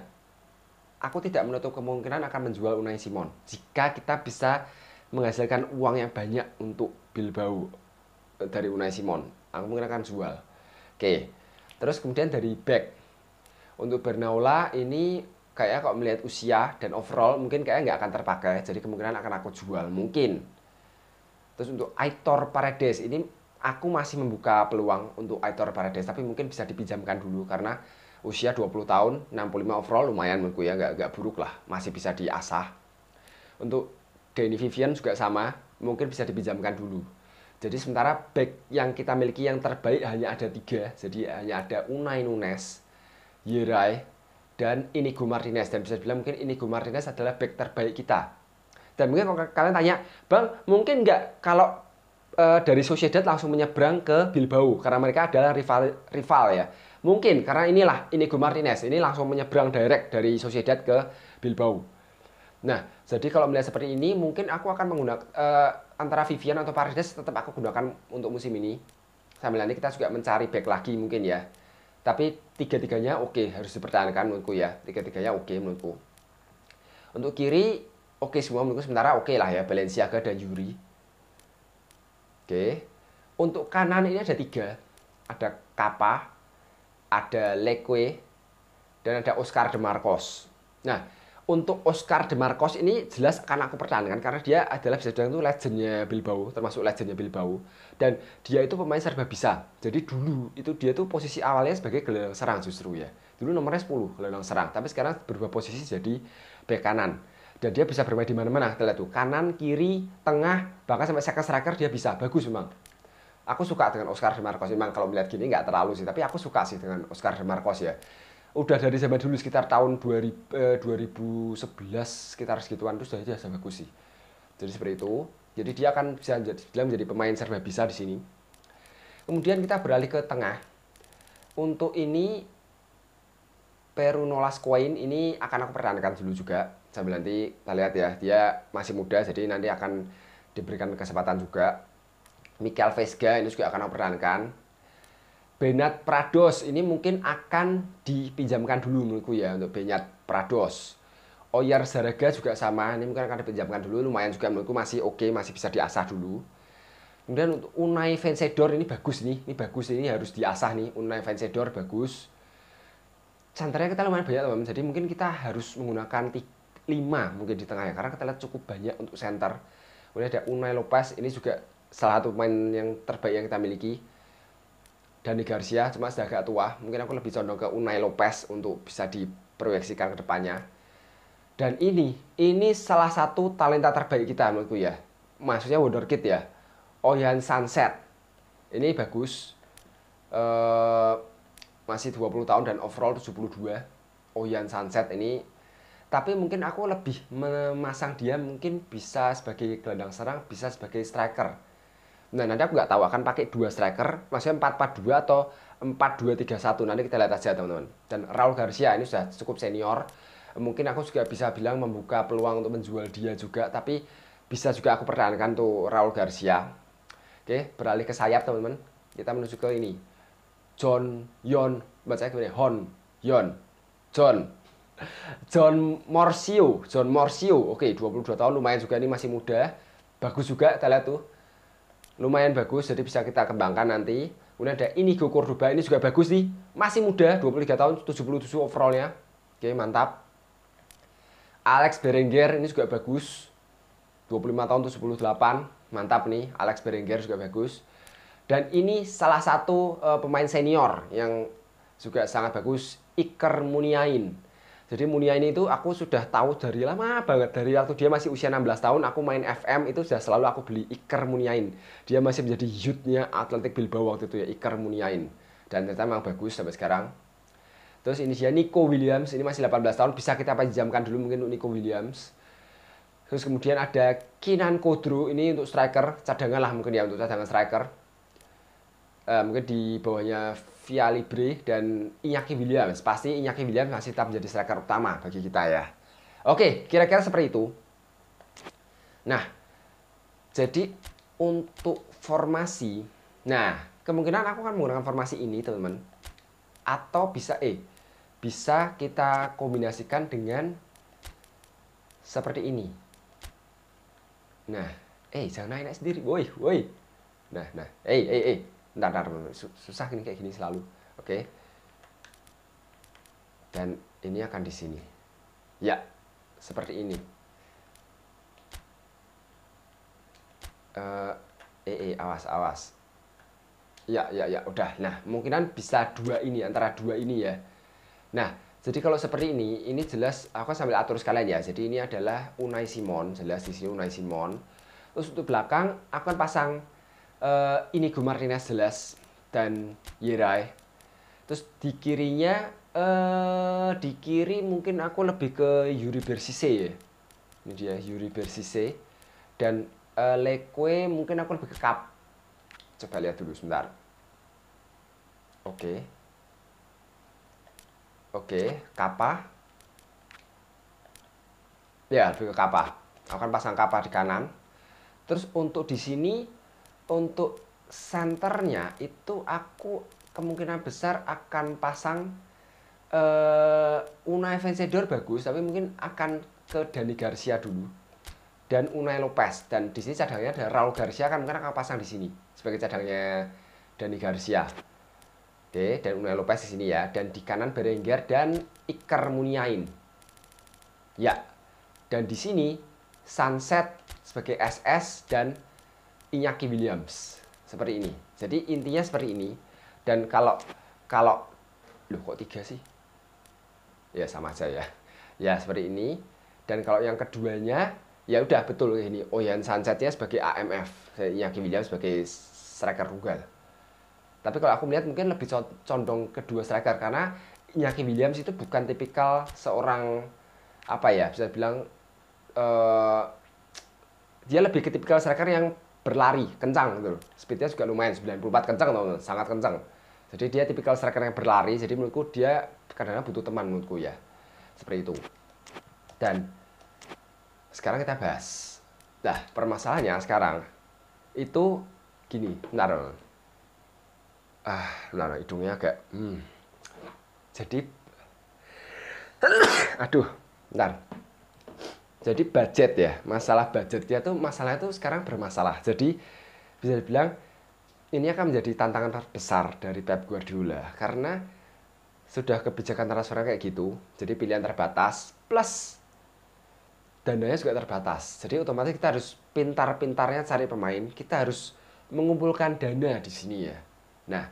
aku tidak menutup kemungkinan akan menjual Unai Simon jika kita bisa menghasilkan uang yang banyak untuk Bilbao eh, dari Unai Simon. Aku mungkin akan jual. Oke. Terus kemudian dari back untuk Bernaula ini kayaknya kok melihat usia dan overall mungkin kayaknya nggak akan terpakai jadi kemungkinan akan aku jual mungkin terus untuk Aitor Paredes ini aku masih membuka peluang untuk Aitor Paredes tapi mungkin bisa dipinjamkan dulu karena usia 20 tahun, 65 overall lumayan menurutku ya, nggak, nggak buruk lah, masih bisa diasah. Untuk Danny Vivian juga sama, mungkin bisa dipinjamkan dulu. Jadi sementara back yang kita miliki yang terbaik hanya ada tiga, jadi hanya ada Unai Nunes, Yerai dan Inigo Martinez. Dan bisa dibilang mungkin Inigo Martinez adalah back terbaik kita. Dan mungkin kalau kalian tanya, Bang, mungkin nggak kalau e, dari Sociedad langsung menyeberang ke Bilbao? Karena mereka adalah rival, rival ya. Mungkin karena inilah Inigo Martinez ini langsung menyeberang direct dari Sociedad ke Bilbao. Nah, jadi kalau melihat seperti ini mungkin aku akan menggunakan uh, antara Vivian atau Paredes tetap aku gunakan untuk musim ini. Sambil nanti kita juga mencari back lagi mungkin ya. Tapi tiga-tiganya oke okay, harus dipertahankan menurutku ya. Tiga-tiganya oke okay, menurutku. Untuk kiri oke okay semua menurutku sementara oke okay lah ya Balenciaga dan Yuri. Oke. Okay. Untuk kanan ini ada tiga. Ada Kapa, ada Leque, dan ada Oscar De Marcos. Nah, untuk Oscar De Marcos ini jelas akan aku pertahankan karena dia adalah bisa dibilang itu legendnya Bilbao, termasuk legendnya Bilbao. Dan dia itu pemain serba bisa. Jadi dulu itu dia tuh posisi awalnya sebagai gelandang serang justru ya. Dulu nomornya 10 gelandang serang, tapi sekarang berubah posisi jadi bek kanan. Dan dia bisa bermain di mana-mana, lihat tuh, kanan, kiri, tengah, bahkan sampai second striker dia bisa. Bagus memang aku suka dengan Oscar De Marcos. Memang kalau melihat gini nggak terlalu sih, tapi aku suka sih dengan Oscar De Marcos ya. Udah dari zaman dulu sekitar tahun 2000, eh, 2011 sekitar segituan terus dia sama aku sih. Jadi seperti itu. Jadi dia akan bisa menjadi, dia menjadi pemain serba bisa di sini. Kemudian kita beralih ke tengah. Untuk ini Peru Nolas Coin ini akan aku pertahankan dulu juga sambil nanti kita lihat ya dia masih muda jadi nanti akan diberikan kesempatan juga Mikel Vesga ini juga akan memperankan. Benat Prados ini mungkin akan dipinjamkan dulu menurutku ya untuk Benat Prados. Oyar Zaraga juga sama, ini mungkin akan dipinjamkan dulu, lumayan juga menurutku masih oke, okay, masih bisa diasah dulu. Kemudian untuk Unai Vencedor ini bagus nih, ini bagus, ini harus diasah nih, Unai Vencedor bagus. Santernya kita lumayan banyak teman, teman jadi mungkin kita harus menggunakan 5 mungkin di tengah ya, karena kita lihat cukup banyak untuk center. Kemudian ada Unai Lopez, ini juga salah satu pemain yang terbaik yang kita miliki. Dani Garcia cuma sudah agak tua, mungkin aku lebih condong ke Unai Lopez untuk bisa diproyeksikan ke depannya. Dan ini, ini salah satu talenta terbaik kita menurutku ya. Maksudnya wonderkid ya. Oyan Sunset. Ini bagus. Uh, masih 20 tahun dan overall 72. Oyan Sunset ini tapi mungkin aku lebih memasang dia mungkin bisa sebagai gelandang serang, bisa sebagai striker Nah, nanti aku nggak tahu akan pakai dua striker, maksudnya 4-4-2 atau 4-2-3-1. Nanti kita lihat aja, teman-teman. Dan Raul Garcia ini sudah cukup senior. Mungkin aku juga bisa bilang membuka peluang untuk menjual dia juga, tapi bisa juga aku pertahankan tuh Raul Garcia. Oke, beralih ke sayap, teman-teman. Kita menuju ke ini. John Yon, baca gimana? Hon Yon. John John Morsio, John Morsio. Oke, 22 tahun lumayan juga ini masih muda. Bagus juga, kita lihat tuh lumayan bagus jadi bisa kita kembangkan nanti kemudian ada Inigo Cordoba ini juga bagus nih masih muda 23 tahun 77 overallnya oke mantap Alex Berenguer ini juga bagus 25 tahun 78 mantap nih Alex Berenguer juga bagus dan ini salah satu uh, pemain senior yang juga sangat bagus Iker Muniain jadi Munia ini itu aku sudah tahu dari lama banget dari waktu dia masih usia 16 tahun aku main FM itu sudah selalu aku beli Iker Muniain. Dia masih menjadi youth-nya Atletik Bilbao waktu itu ya Iker Muniain. Dan ternyata memang bagus sampai sekarang. Terus ini dia Nico Williams ini masih 18 tahun bisa kita pinjamkan dulu mungkin untuk Nico Williams. Terus kemudian ada Kinan Kodro ini untuk striker cadangan lah mungkin ya untuk cadangan striker uh, mungkin di bawahnya Via Libre dan Inyaki Williams. Pasti Inyaki Williams masih tetap menjadi striker utama bagi kita ya. Oke, kira-kira seperti itu. Nah, jadi untuk formasi, nah kemungkinan aku akan menggunakan formasi ini teman-teman. Atau bisa eh bisa kita kombinasikan dengan seperti ini. Nah, eh jangan naik-naik sendiri, woi, woi. Nah, nah, eh, eh, eh, entar, entar, susah ini kayak gini selalu. Oke. Dan ini akan di sini. Ya, seperti ini. Uh, eh, eh, awas, awas. Ya, ya, ya, udah. Nah, kemungkinan bisa dua ini, antara dua ini ya. Nah, jadi kalau seperti ini, ini jelas, aku sambil atur sekalian ya. Jadi ini adalah Unai Simon, jelas di sini Unai Simon. Terus untuk belakang, aku akan pasang uh, Inigo Martinez jelas dan Yerai. Terus di kirinya uh, di kiri mungkin aku lebih ke Yuri Bersise ya. Ini dia Yuri Bersise dan uh, Lekwe mungkin aku lebih ke Kap. Coba lihat dulu sebentar. Oke. Okay. Oke, okay. Kappa. Ya, lebih ke Kappa. akan pasang kapal di kanan. Terus untuk di sini untuk senternya itu aku kemungkinan besar akan pasang uh, Unai Vencedor bagus tapi mungkin akan ke Dani Garcia dulu dan Unai Lopez dan di sini cadangnya ada Raul Garcia kan mungkin akan pasang di sini sebagai cadangnya Dani Garcia. Oke, dan Unai Lopez di sini ya dan di kanan Berenguer dan Iker Muniain. Ya. Dan di sini Sunset sebagai SS dan Iñaki Williams seperti ini. Jadi intinya seperti ini. Dan kalau kalau loh kok tiga sih? Ya sama aja ya. Ya seperti ini. Dan kalau yang keduanya ya udah betul ini. Oyan oh, ya sebagai AMF, Iñaki Williams sebagai striker tunggal. Tapi kalau aku melihat mungkin lebih condong kedua striker karena Iñaki Williams itu bukan tipikal seorang apa ya bisa bilang uh, eh, dia lebih ke tipikal striker yang berlari kencang gitu loh. Speednya juga lumayan 94 kencang teman sangat kencang. Jadi dia tipikal striker yang berlari, jadi menurutku dia kadang-kadang butuh teman menurutku ya. Seperti itu. Dan sekarang kita bahas. Nah, permasalahannya sekarang itu gini, bentar. Ah, bentar, hidungnya agak hmm. Jadi <coughs> aduh, bentar. Jadi budget ya, masalah budget ya tuh masalah itu sekarang bermasalah. Jadi bisa dibilang ini akan menjadi tantangan terbesar dari Pep Guardiola karena sudah kebijakan transfer kayak gitu. Jadi pilihan terbatas plus dananya juga terbatas. Jadi otomatis kita harus pintar-pintarnya cari pemain. Kita harus mengumpulkan dana di sini ya. Nah,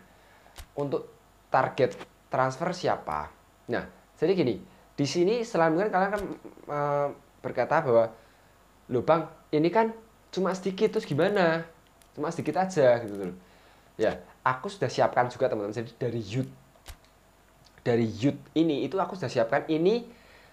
untuk target transfer siapa? Nah, jadi gini, di sini selain mungkin kalian kan berkata bahwa lubang ini kan cuma sedikit terus gimana cuma sedikit aja gitu loh ya aku sudah siapkan juga teman-teman jadi dari youth dari youth ini itu aku sudah siapkan ini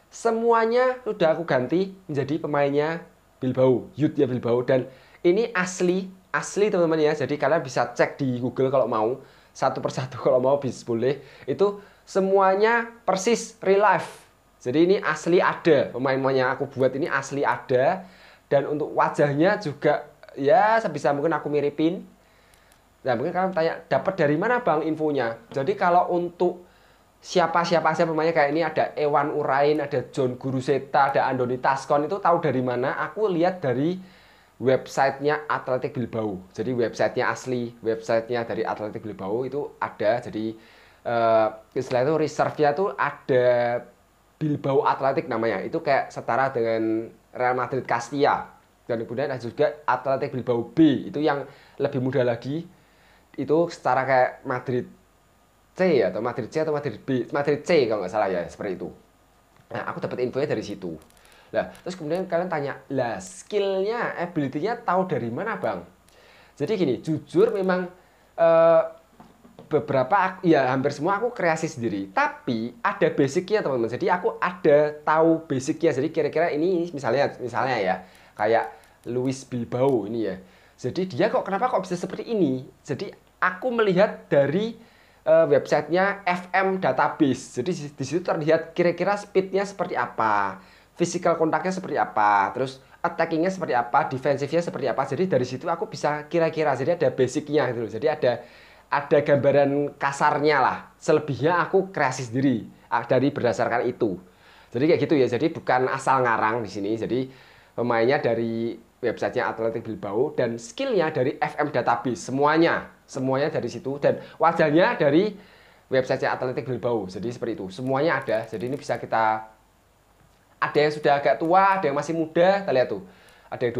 semuanya sudah aku ganti menjadi pemainnya Bilbao youth ya Bilbao dan ini asli asli teman-teman ya jadi kalian bisa cek di Google kalau mau satu persatu <laughs> kalau mau bis boleh itu semuanya persis real life jadi ini asli ada, pemain-pemain yang aku buat ini asli ada. Dan untuk wajahnya juga ya sebisa mungkin aku miripin. Nah mungkin kalian tanya, dapat dari mana bang infonya? Jadi kalau untuk siapa-siapa siapa pemainnya kayak ini ada Ewan Urain, ada John Guruseta, ada Andoni Taskon itu tahu dari mana? Aku lihat dari websitenya Atletik Bilbao. Jadi websitenya asli, websitenya dari Atletik Bilbao itu ada. Jadi uh, istilah itu reserve-nya tuh ada Bilbao Atletik namanya itu kayak setara dengan Real Madrid Castilla dan kemudian ada juga Atletik Bilbao B itu yang lebih mudah lagi itu setara kayak Madrid C atau Madrid C atau Madrid B Madrid C kalau nggak salah ya seperti itu nah aku dapat infonya dari situ lah terus kemudian kalian tanya lah skillnya ability-nya tahu dari mana bang jadi gini jujur memang uh, beberapa ya hampir semua aku kreasi sendiri tapi ada basicnya teman-teman jadi aku ada tahu basicnya jadi kira-kira ini misalnya misalnya ya kayak Louis Bilbao ini ya jadi dia kok kenapa kok bisa seperti ini jadi aku melihat dari uh, websitenya FM database jadi di situ terlihat kira-kira speednya seperti apa physical kontaknya seperti apa terus attackingnya seperti apa defensifnya seperti apa jadi dari situ aku bisa kira-kira jadi ada basicnya gitu loh jadi ada ada gambaran kasarnya lah. Selebihnya aku kreasi sendiri dari berdasarkan itu. Jadi kayak gitu ya. Jadi bukan asal ngarang di sini. Jadi pemainnya dari websitenya Atletik Bilbao dan skillnya dari FM Database semuanya semuanya dari situ dan wajahnya dari websitenya Atletik Bilbao jadi seperti itu semuanya ada jadi ini bisa kita ada yang sudah agak tua ada yang masih muda kita lihat tuh ada yang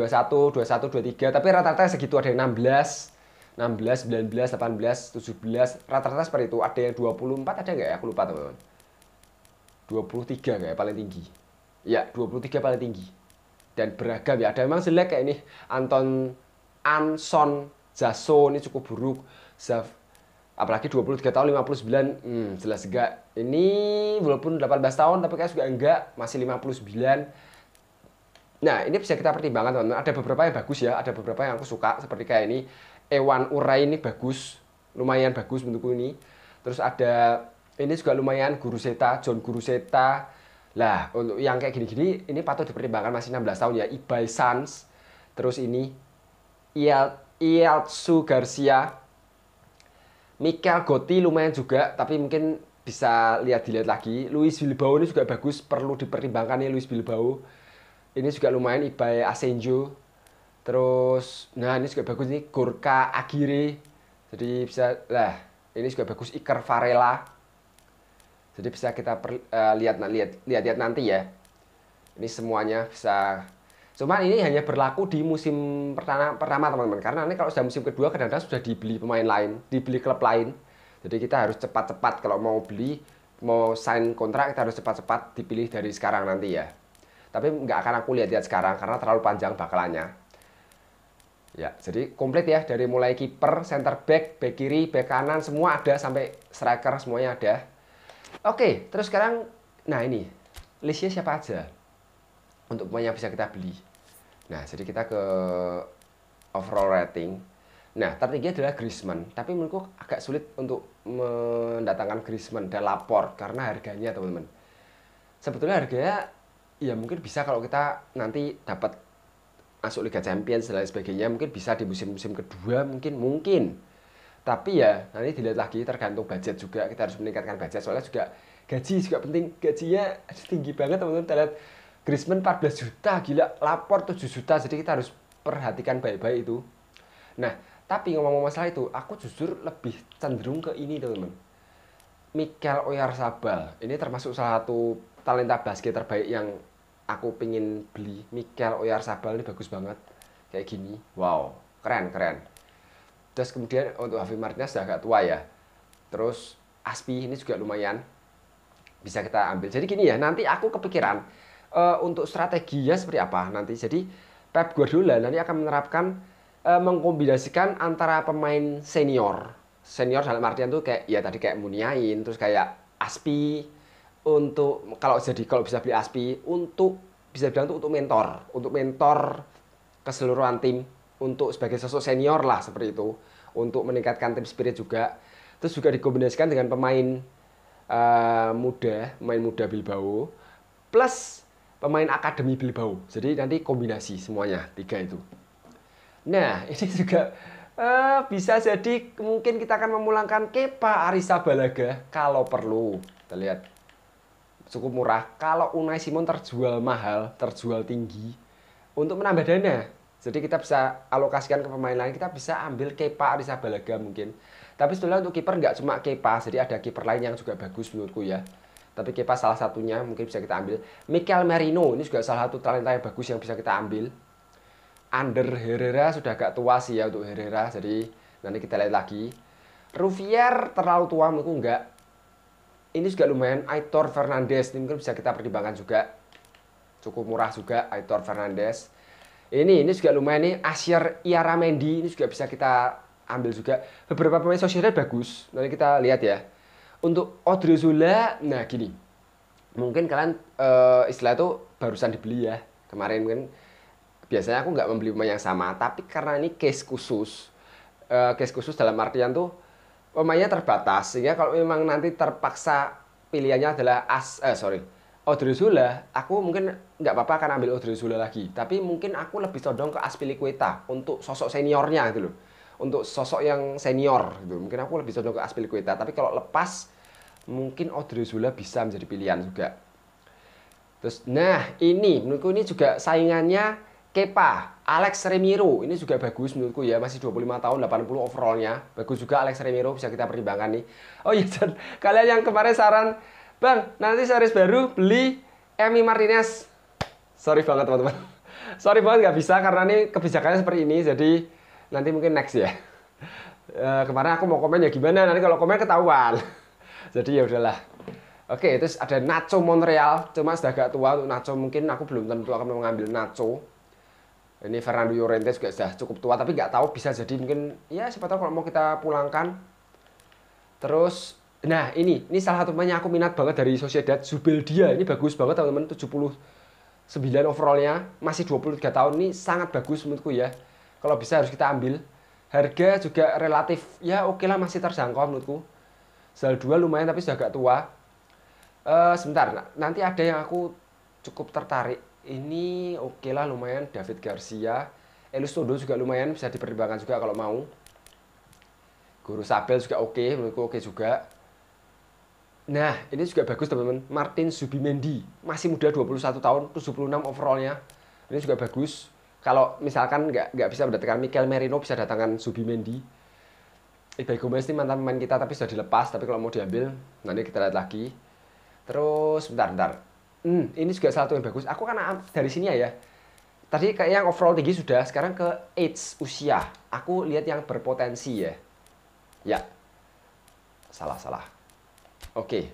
21 21 23 tapi rata-rata segitu ada yang 16 16, 19, 18, 17, rata-rata seperti itu. Ada yang 24 ada nggak ya? Aku lupa teman-teman. 23 nggak ya paling tinggi. Ya, 23 paling tinggi. Dan beragam ya. Ada memang jelek kayak ini. Anton Anson Jaso ini cukup buruk. Zaf apalagi 23 tahun 59 hmm, jelas enggak ini walaupun 18 tahun tapi kayak juga enggak masih 59 nah ini bisa kita pertimbangkan teman-teman ada beberapa yang bagus ya ada beberapa yang aku suka seperti kayak ini Ewan Urai ini bagus, lumayan bagus bentuk ini. Terus ada ini juga lumayan Guru Seta, John Guru Seta. Lah, untuk yang kayak gini-gini ini patut dipertimbangkan masih 16 tahun ya, Ibai Sans. Terus ini Ieltsu Garcia. Mikel Gotti lumayan juga, tapi mungkin bisa lihat-dilihat lagi. Luis Bilbao ini juga bagus, perlu dipertimbangkan ya Luis Bilbao. Ini juga lumayan Ibai Asenjo. Terus, nah ini juga bagus nih, Gurka Agiri, Jadi bisa, lah ini juga bagus, Iker Varela. Jadi bisa kita per, uh, lihat, lihat, lihat, lihat nanti ya. Ini semuanya bisa Cuman ini hanya berlaku di musim pertama, pertama teman-teman. Karena ini kalau sudah musim kedua kadang-kadang sudah dibeli pemain lain, dibeli klub lain. Jadi kita harus cepat-cepat kalau mau beli, mau sign kontrak kita harus cepat-cepat dipilih dari sekarang nanti ya. Tapi nggak akan aku lihat-lihat sekarang karena terlalu panjang bakalannya. Ya, jadi komplit ya dari mulai kiper, center back, back kiri, back kanan semua ada sampai striker semuanya ada. Oke, terus sekarang nah ini listnya siapa aja untuk pemain yang bisa kita beli. Nah, jadi kita ke overall rating. Nah, tertinggi adalah Griezmann, tapi menurutku agak sulit untuk mendatangkan Griezmann dan lapor karena harganya, teman-teman. Sebetulnya harganya ya mungkin bisa kalau kita nanti dapat masuk Liga Champions dan lain sebagainya mungkin bisa di musim-musim kedua mungkin mungkin tapi ya nanti dilihat lagi tergantung budget juga kita harus meningkatkan budget soalnya juga gaji juga penting gajinya tinggi banget teman-teman kita lihat Griezmann 14 juta gila lapor 7 juta jadi kita harus perhatikan baik-baik itu nah tapi ngomong-ngomong masalah itu aku justru lebih cenderung ke ini teman-teman Mikel Oyarzabal ini termasuk salah satu talenta basket terbaik yang aku pengen beli Mikel Oyarzabal ini bagus banget kayak gini wow keren keren terus kemudian untuk Hafi Martinez sudah agak tua ya terus Aspi ini juga lumayan bisa kita ambil jadi gini ya nanti aku kepikiran uh, untuk strateginya seperti apa nanti jadi Pep Guardiola nanti akan menerapkan uh, mengkombinasikan antara pemain senior senior dalam artian tuh kayak ya tadi kayak Muniain terus kayak Aspi untuk kalau jadi kalau bisa beli aspi untuk bisa bilang itu untuk mentor, untuk mentor keseluruhan tim untuk sebagai sosok senior lah seperti itu untuk meningkatkan tim spirit juga. Terus juga dikombinasikan dengan pemain uh, muda, pemain muda Bilbao plus pemain akademi Bilbao. Jadi nanti kombinasi semuanya tiga itu. Nah, <laughs> ini juga uh, bisa jadi mungkin kita akan memulangkan Kepa Arisa Balaga kalau perlu. Kita lihat cukup murah. Kalau Unai Simon terjual mahal, terjual tinggi untuk menambah dana. Jadi kita bisa alokasikan ke pemain lain, kita bisa ambil Kepa Arisabalaga mungkin. Tapi setelah untuk kiper nggak cuma Kepa, jadi ada kiper lain yang juga bagus menurutku ya. Tapi Kepa salah satunya mungkin bisa kita ambil. Mikel Merino ini juga salah satu talenta yang bagus yang bisa kita ambil. Under Herrera sudah agak tua sih ya untuk Herrera, jadi nanti kita lihat lagi. Ruvier terlalu tua menurutku nggak ini juga lumayan Aitor Fernandes ini mungkin bisa kita pertimbangkan juga cukup murah juga Aitor Fernandes ini ini juga lumayan nih Asyar Iaramendi ini juga bisa kita ambil juga beberapa pemain sosialnya bagus nanti kita lihat ya untuk Odriozola nah gini mungkin kalian uh, istilah itu barusan dibeli ya kemarin kan biasanya aku nggak membeli pemain yang sama tapi karena ini case khusus uh, case khusus dalam artian tuh pemainnya terbatas sehingga kalau memang nanti terpaksa pilihannya adalah as eh sorry Odriozola aku mungkin nggak apa-apa akan ambil Odriozola lagi tapi mungkin aku lebih condong ke Aspilicueta untuk sosok seniornya gitu loh untuk sosok yang senior gitu mungkin aku lebih condong ke Aspilicueta tapi kalau lepas mungkin Odriozola bisa menjadi pilihan juga terus nah ini menurutku ini juga saingannya Kepa, Alex Remiro, ini juga bagus menurutku ya, masih 25 tahun, 80 overallnya. Bagus juga Alex Remiro, bisa kita pertimbangkan nih. Oh iya, dan kalian yang kemarin saran, Bang, nanti series baru beli Emi Martinez. Sorry banget teman-teman. <laughs> Sorry banget nggak bisa karena ini kebijakannya seperti ini, jadi nanti mungkin next ya. <laughs> E, kemarin aku mau komen ya gimana, nanti kalau komen ketahuan. <laughs> jadi ya udahlah. Oke, terus ada Nacho Montreal, cuma sudah agak tua untuk Nacho, mungkin aku belum tentu akan mengambil Nacho ini Fernando Llorente juga sudah cukup tua tapi nggak tahu bisa jadi mungkin ya siapa tahu kalau mau kita pulangkan terus nah ini ini salah satu pemain yang aku minat banget dari Sociedad Zubeldia ini bagus banget teman-teman 79 overallnya masih 23 tahun ini sangat bagus menurutku ya kalau bisa harus kita ambil harga juga relatif ya oke okay lah masih terjangkau menurutku sel 2 lumayan tapi sudah agak tua uh, sebentar nanti ada yang aku cukup tertarik ini oke okay lah lumayan David Garcia Elustodo juga lumayan bisa dipertimbangkan juga kalau mau Guru Sabel juga oke okay, menurutku oke okay juga Nah, ini juga bagus teman-teman. Martin Zubimendi, masih muda 21 tahun, 76 overallnya. Ini juga bagus. Kalau misalkan nggak nggak bisa mendatangkan Michael Merino, bisa datangkan Zubimendi. Ibai Gomez ini mantan pemain kita tapi sudah dilepas, tapi kalau mau diambil nanti kita lihat lagi. Terus bentar bentar hmm, ini juga salah satu yang bagus. Aku karena dari sini ya. ya. Tadi kayak yang overall tinggi sudah, sekarang ke age usia. Aku lihat yang berpotensi ya. Ya. Salah, salah. Oke.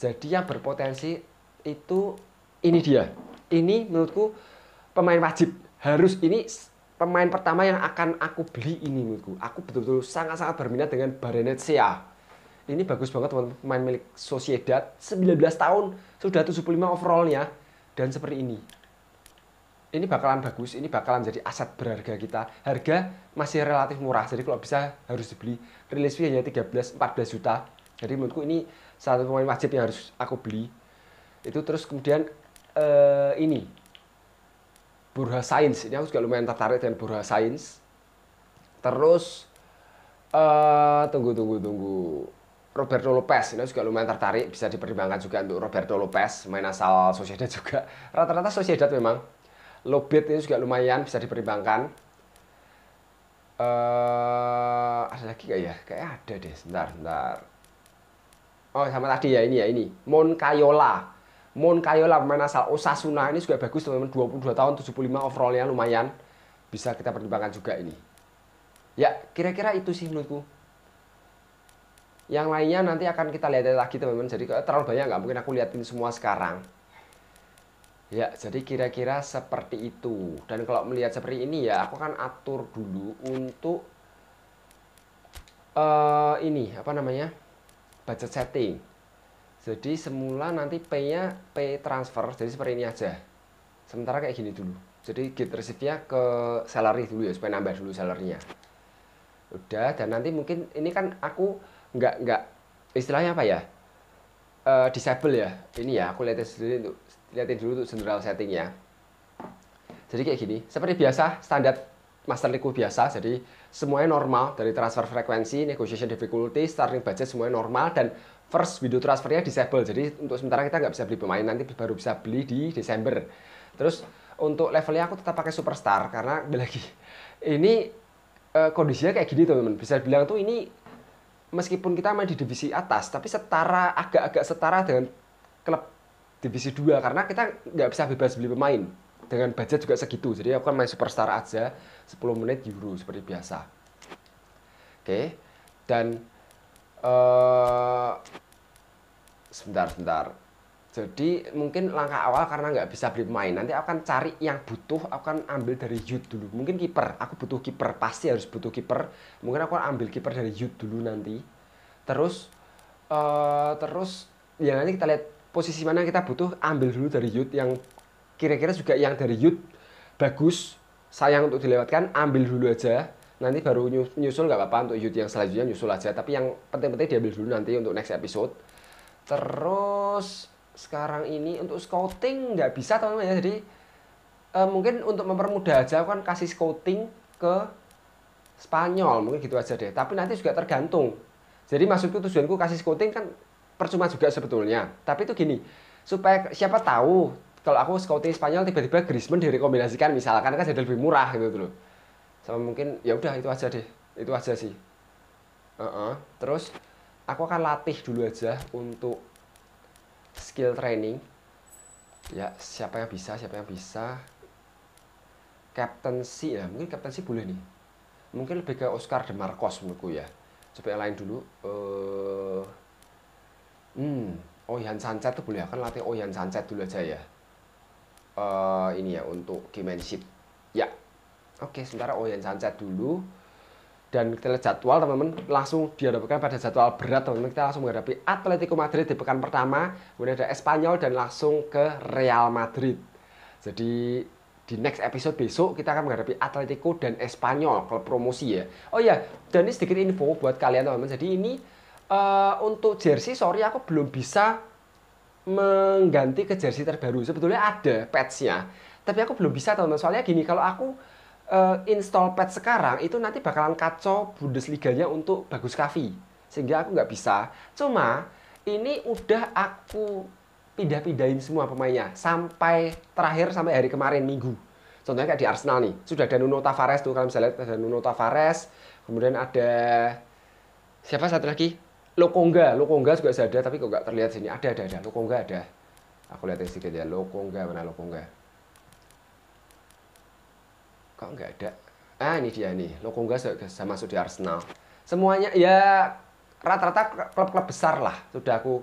Jadi yang berpotensi itu ini dia. Ini menurutku pemain wajib. Harus ini pemain pertama yang akan aku beli ini menurutku. Aku betul-betul sangat-sangat berminat dengan Barenet Sea ini bagus banget teman pemain milik Sociedad 19 tahun sudah 75 overallnya dan seperti ini ini bakalan bagus, ini bakalan jadi aset berharga kita. Harga masih relatif murah, jadi kalau bisa harus dibeli. Rilis fee hanya 13-14 juta. Jadi menurutku ini satu pemain wajib yang harus aku beli. Itu terus kemudian uh, ini Burha Sains, ini aku juga lumayan tertarik dengan Burha Sains. Terus uh, tunggu tunggu tunggu Roberto Lopez ini juga lumayan tertarik bisa dipertimbangkan juga untuk Roberto Lopez main asal Sociedad juga rata-rata Sociedad memang Lobet ini juga lumayan bisa dipertimbangkan uh, ada lagi gak ya kayak ada deh sebentar sebentar oh sama tadi ya ini ya ini Moncayola Moncayola main asal Osasuna ini juga bagus teman-teman 22 tahun 75 overallnya lumayan bisa kita pertimbangkan juga ini ya kira-kira itu sih menurutku yang lainnya nanti akan kita lihat lagi teman-teman. Jadi terlalu banyak nggak mungkin aku liatin semua sekarang. Ya, jadi kira-kira seperti itu. Dan kalau melihat seperti ini ya, aku akan atur dulu untuk uh, ini apa namanya budget setting. Jadi semula nanti P-nya P transfer, jadi seperti ini aja. Sementara kayak gini dulu. Jadi get receive-nya ke salary dulu ya, supaya nambah dulu salary Udah, dan nanti mungkin ini kan aku nggak nggak istilahnya apa ya uh, disable ya ini ya aku lihatin sendiri untuk lihatin dulu untuk general setting ya jadi kayak gini seperti biasa standar master liku biasa jadi semuanya normal dari transfer frekuensi negotiation difficulty starting budget semuanya normal dan first window transfernya disable jadi untuk sementara kita nggak bisa beli pemain nanti baru bisa beli di Desember terus untuk levelnya aku tetap pakai superstar karena lagi ini uh, kondisinya kayak gini teman-teman bisa bilang tuh ini meskipun kita main di divisi atas tapi setara agak-agak setara dengan klub divisi 2 karena kita nggak bisa bebas beli pemain dengan budget juga segitu jadi aku kan main superstar aja 10 menit euro seperti biasa oke okay. dan uh, sebentar sebentar jadi mungkin langkah awal karena nggak bisa beli pemain, nanti akan cari yang butuh, akan ambil dari youth dulu. Mungkin kiper, aku butuh kiper, pasti harus butuh kiper. Mungkin aku ambil kiper dari youth dulu nanti. Terus, uh, terus ya nanti kita lihat posisi mana kita butuh, ambil dulu dari youth yang kira-kira juga yang dari youth bagus, sayang untuk dilewatkan, ambil dulu aja. Nanti baru nyusul nggak apa-apa untuk youth yang selanjutnya nyusul aja. Tapi yang penting-penting diambil dulu nanti untuk next episode. Terus sekarang ini untuk scouting nggak bisa teman-teman ya jadi uh, mungkin untuk mempermudah aja aku kan kasih scouting ke Spanyol mungkin gitu aja deh tapi nanti juga tergantung jadi maksudku tujuanku kasih scouting kan percuma juga sebetulnya tapi itu gini supaya siapa tahu kalau aku scouting Spanyol tiba-tiba Griezmann direkomendasikan misalkan kan jadi lebih murah gitu loh sama mungkin ya udah itu aja deh itu aja sih uh -uh. terus aku akan latih dulu aja untuk skill training ya siapa yang bisa siapa yang bisa captaincy ya mungkin captaincy boleh nih mungkin lebih ke Oscar de Marcos menurutku ya coba yang lain dulu uh, hmm Oyan Sanchez tuh boleh ya kan latih Oyan Sanchez dulu aja ya uh, ini ya untuk kemenship ya oke okay, sementara Oyan Sanchez dulu dan kita lihat jadwal teman-teman langsung dihadapkan pada jadwal berat teman-teman kita langsung menghadapi Atletico Madrid di pekan pertama kemudian ada Espanyol dan langsung ke Real Madrid jadi di next episode besok kita akan menghadapi Atletico dan Espanyol klub promosi ya oh iya dan ini sedikit info buat kalian teman-teman jadi ini uh, untuk jersey sorry aku belum bisa mengganti ke jersey terbaru sebetulnya ada patchnya tapi aku belum bisa teman-teman soalnya gini kalau aku uh, install sekarang itu nanti bakalan kacau Bundesliga-nya untuk bagus kafi sehingga aku nggak bisa cuma ini udah aku pindah-pindahin semua pemainnya sampai terakhir sampai hari kemarin minggu contohnya kayak di Arsenal nih sudah ada Nuno Tavares tuh kalian bisa lihat ada Nuno Tavares kemudian ada siapa satu lagi Lokonga Lokonga juga sudah ada tapi kok nggak terlihat sini ada ada ada Lokonga ada aku lihat sedikit ya Lokonga mana Lokonga kok nggak ada ah ini dia nih Lokonga sudah masuk di Arsenal semuanya ya rata-rata klub-klub besar lah sudah aku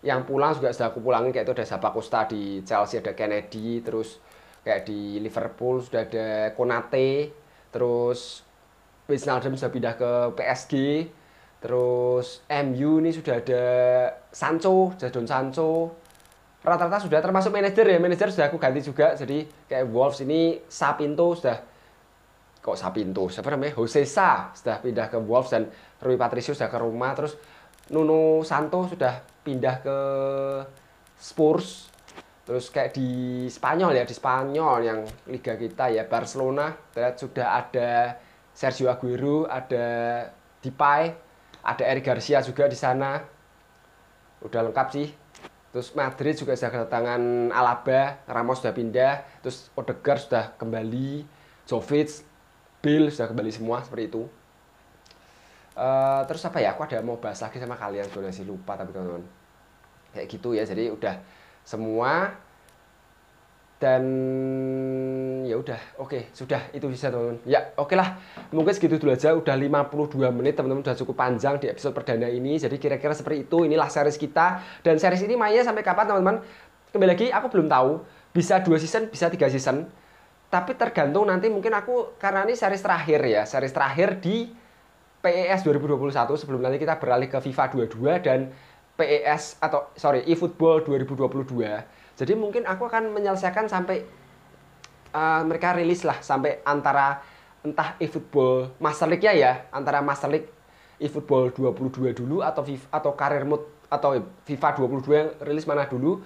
yang pulang juga sudah aku pulangin kayak itu ada costa di Chelsea ada Kennedy terus kayak di Liverpool sudah ada Konate terus Wijnaldum sudah pindah ke PSG terus MU ini sudah ada Sancho Jadon Sancho rata-rata sudah termasuk manajer ya manajer sudah aku ganti juga jadi kayak Wolves ini Sapinto sudah kok Sapinto siapa namanya Jose Sa sudah pindah ke Wolves dan Rui Patricio sudah ke rumah terus Nuno Santo sudah pindah ke Spurs terus kayak di Spanyol ya di Spanyol yang liga kita ya Barcelona terlihat sudah ada Sergio Aguero ada Depay ada Eric Garcia juga di sana udah lengkap sih Terus Madrid juga sudah kedatangan Alaba, Ramos sudah pindah, terus Odegaard sudah kembali, Jovic, Bill sudah kembali semua seperti itu. Uh, terus apa ya? Aku ada mau bahas lagi sama kalian, gue masih lupa tapi teman-teman. Kayak gitu ya, jadi udah semua dan ya udah oke okay, sudah itu bisa teman-teman ya oke okay lah mungkin segitu dulu aja udah 52 menit teman-teman udah cukup panjang di episode perdana ini jadi kira-kira seperti itu inilah series kita dan series ini mainnya sampai kapan teman-teman kembali lagi aku belum tahu bisa dua season bisa tiga season tapi tergantung nanti mungkin aku karena ini series terakhir ya series terakhir di PES 2021 sebelum nanti kita beralih ke FIFA 22 dan PES atau sorry eFootball 2022 jadi mungkin aku akan menyelesaikan sampai uh, mereka rilis lah sampai antara entah eFootball Master league ya ya, antara Master League eFootball 22 dulu atau FIFA, atau karir mode atau FIFA 22 yang rilis mana dulu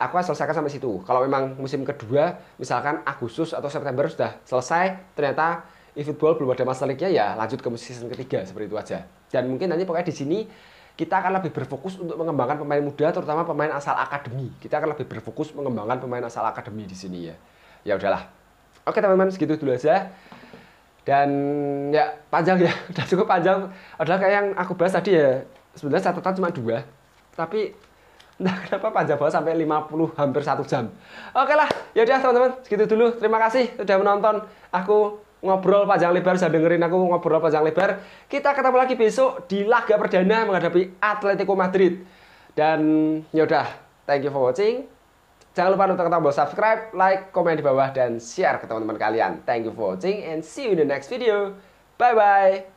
aku selesaikan sampai situ. Kalau memang musim kedua misalkan Agustus atau September sudah selesai, ternyata eFootball belum ada Master league ya lanjut ke season ketiga seperti itu aja. Dan mungkin nanti pokoknya di sini kita akan lebih berfokus untuk mengembangkan pemain muda terutama pemain asal akademi. Kita akan lebih berfokus mengembangkan pemain asal akademi di sini ya ya udahlah oke teman-teman segitu dulu aja dan ya panjang ya <laughs> udah cukup panjang adalah kayak yang aku bahas tadi ya sebenarnya catatan cuma dua tapi entah <laughs> kenapa panjang banget sampai 50 hampir satu jam oke lah ya udah teman-teman segitu dulu terima kasih sudah menonton aku ngobrol panjang lebar sudah dengerin aku ngobrol panjang lebar kita ketemu lagi besok di laga perdana menghadapi Atletico Madrid dan ya udah thank you for watching Jangan lupa untuk tombol subscribe, like, komen di bawah, dan share ke teman-teman kalian. Thank you for watching and see you in the next video. Bye-bye.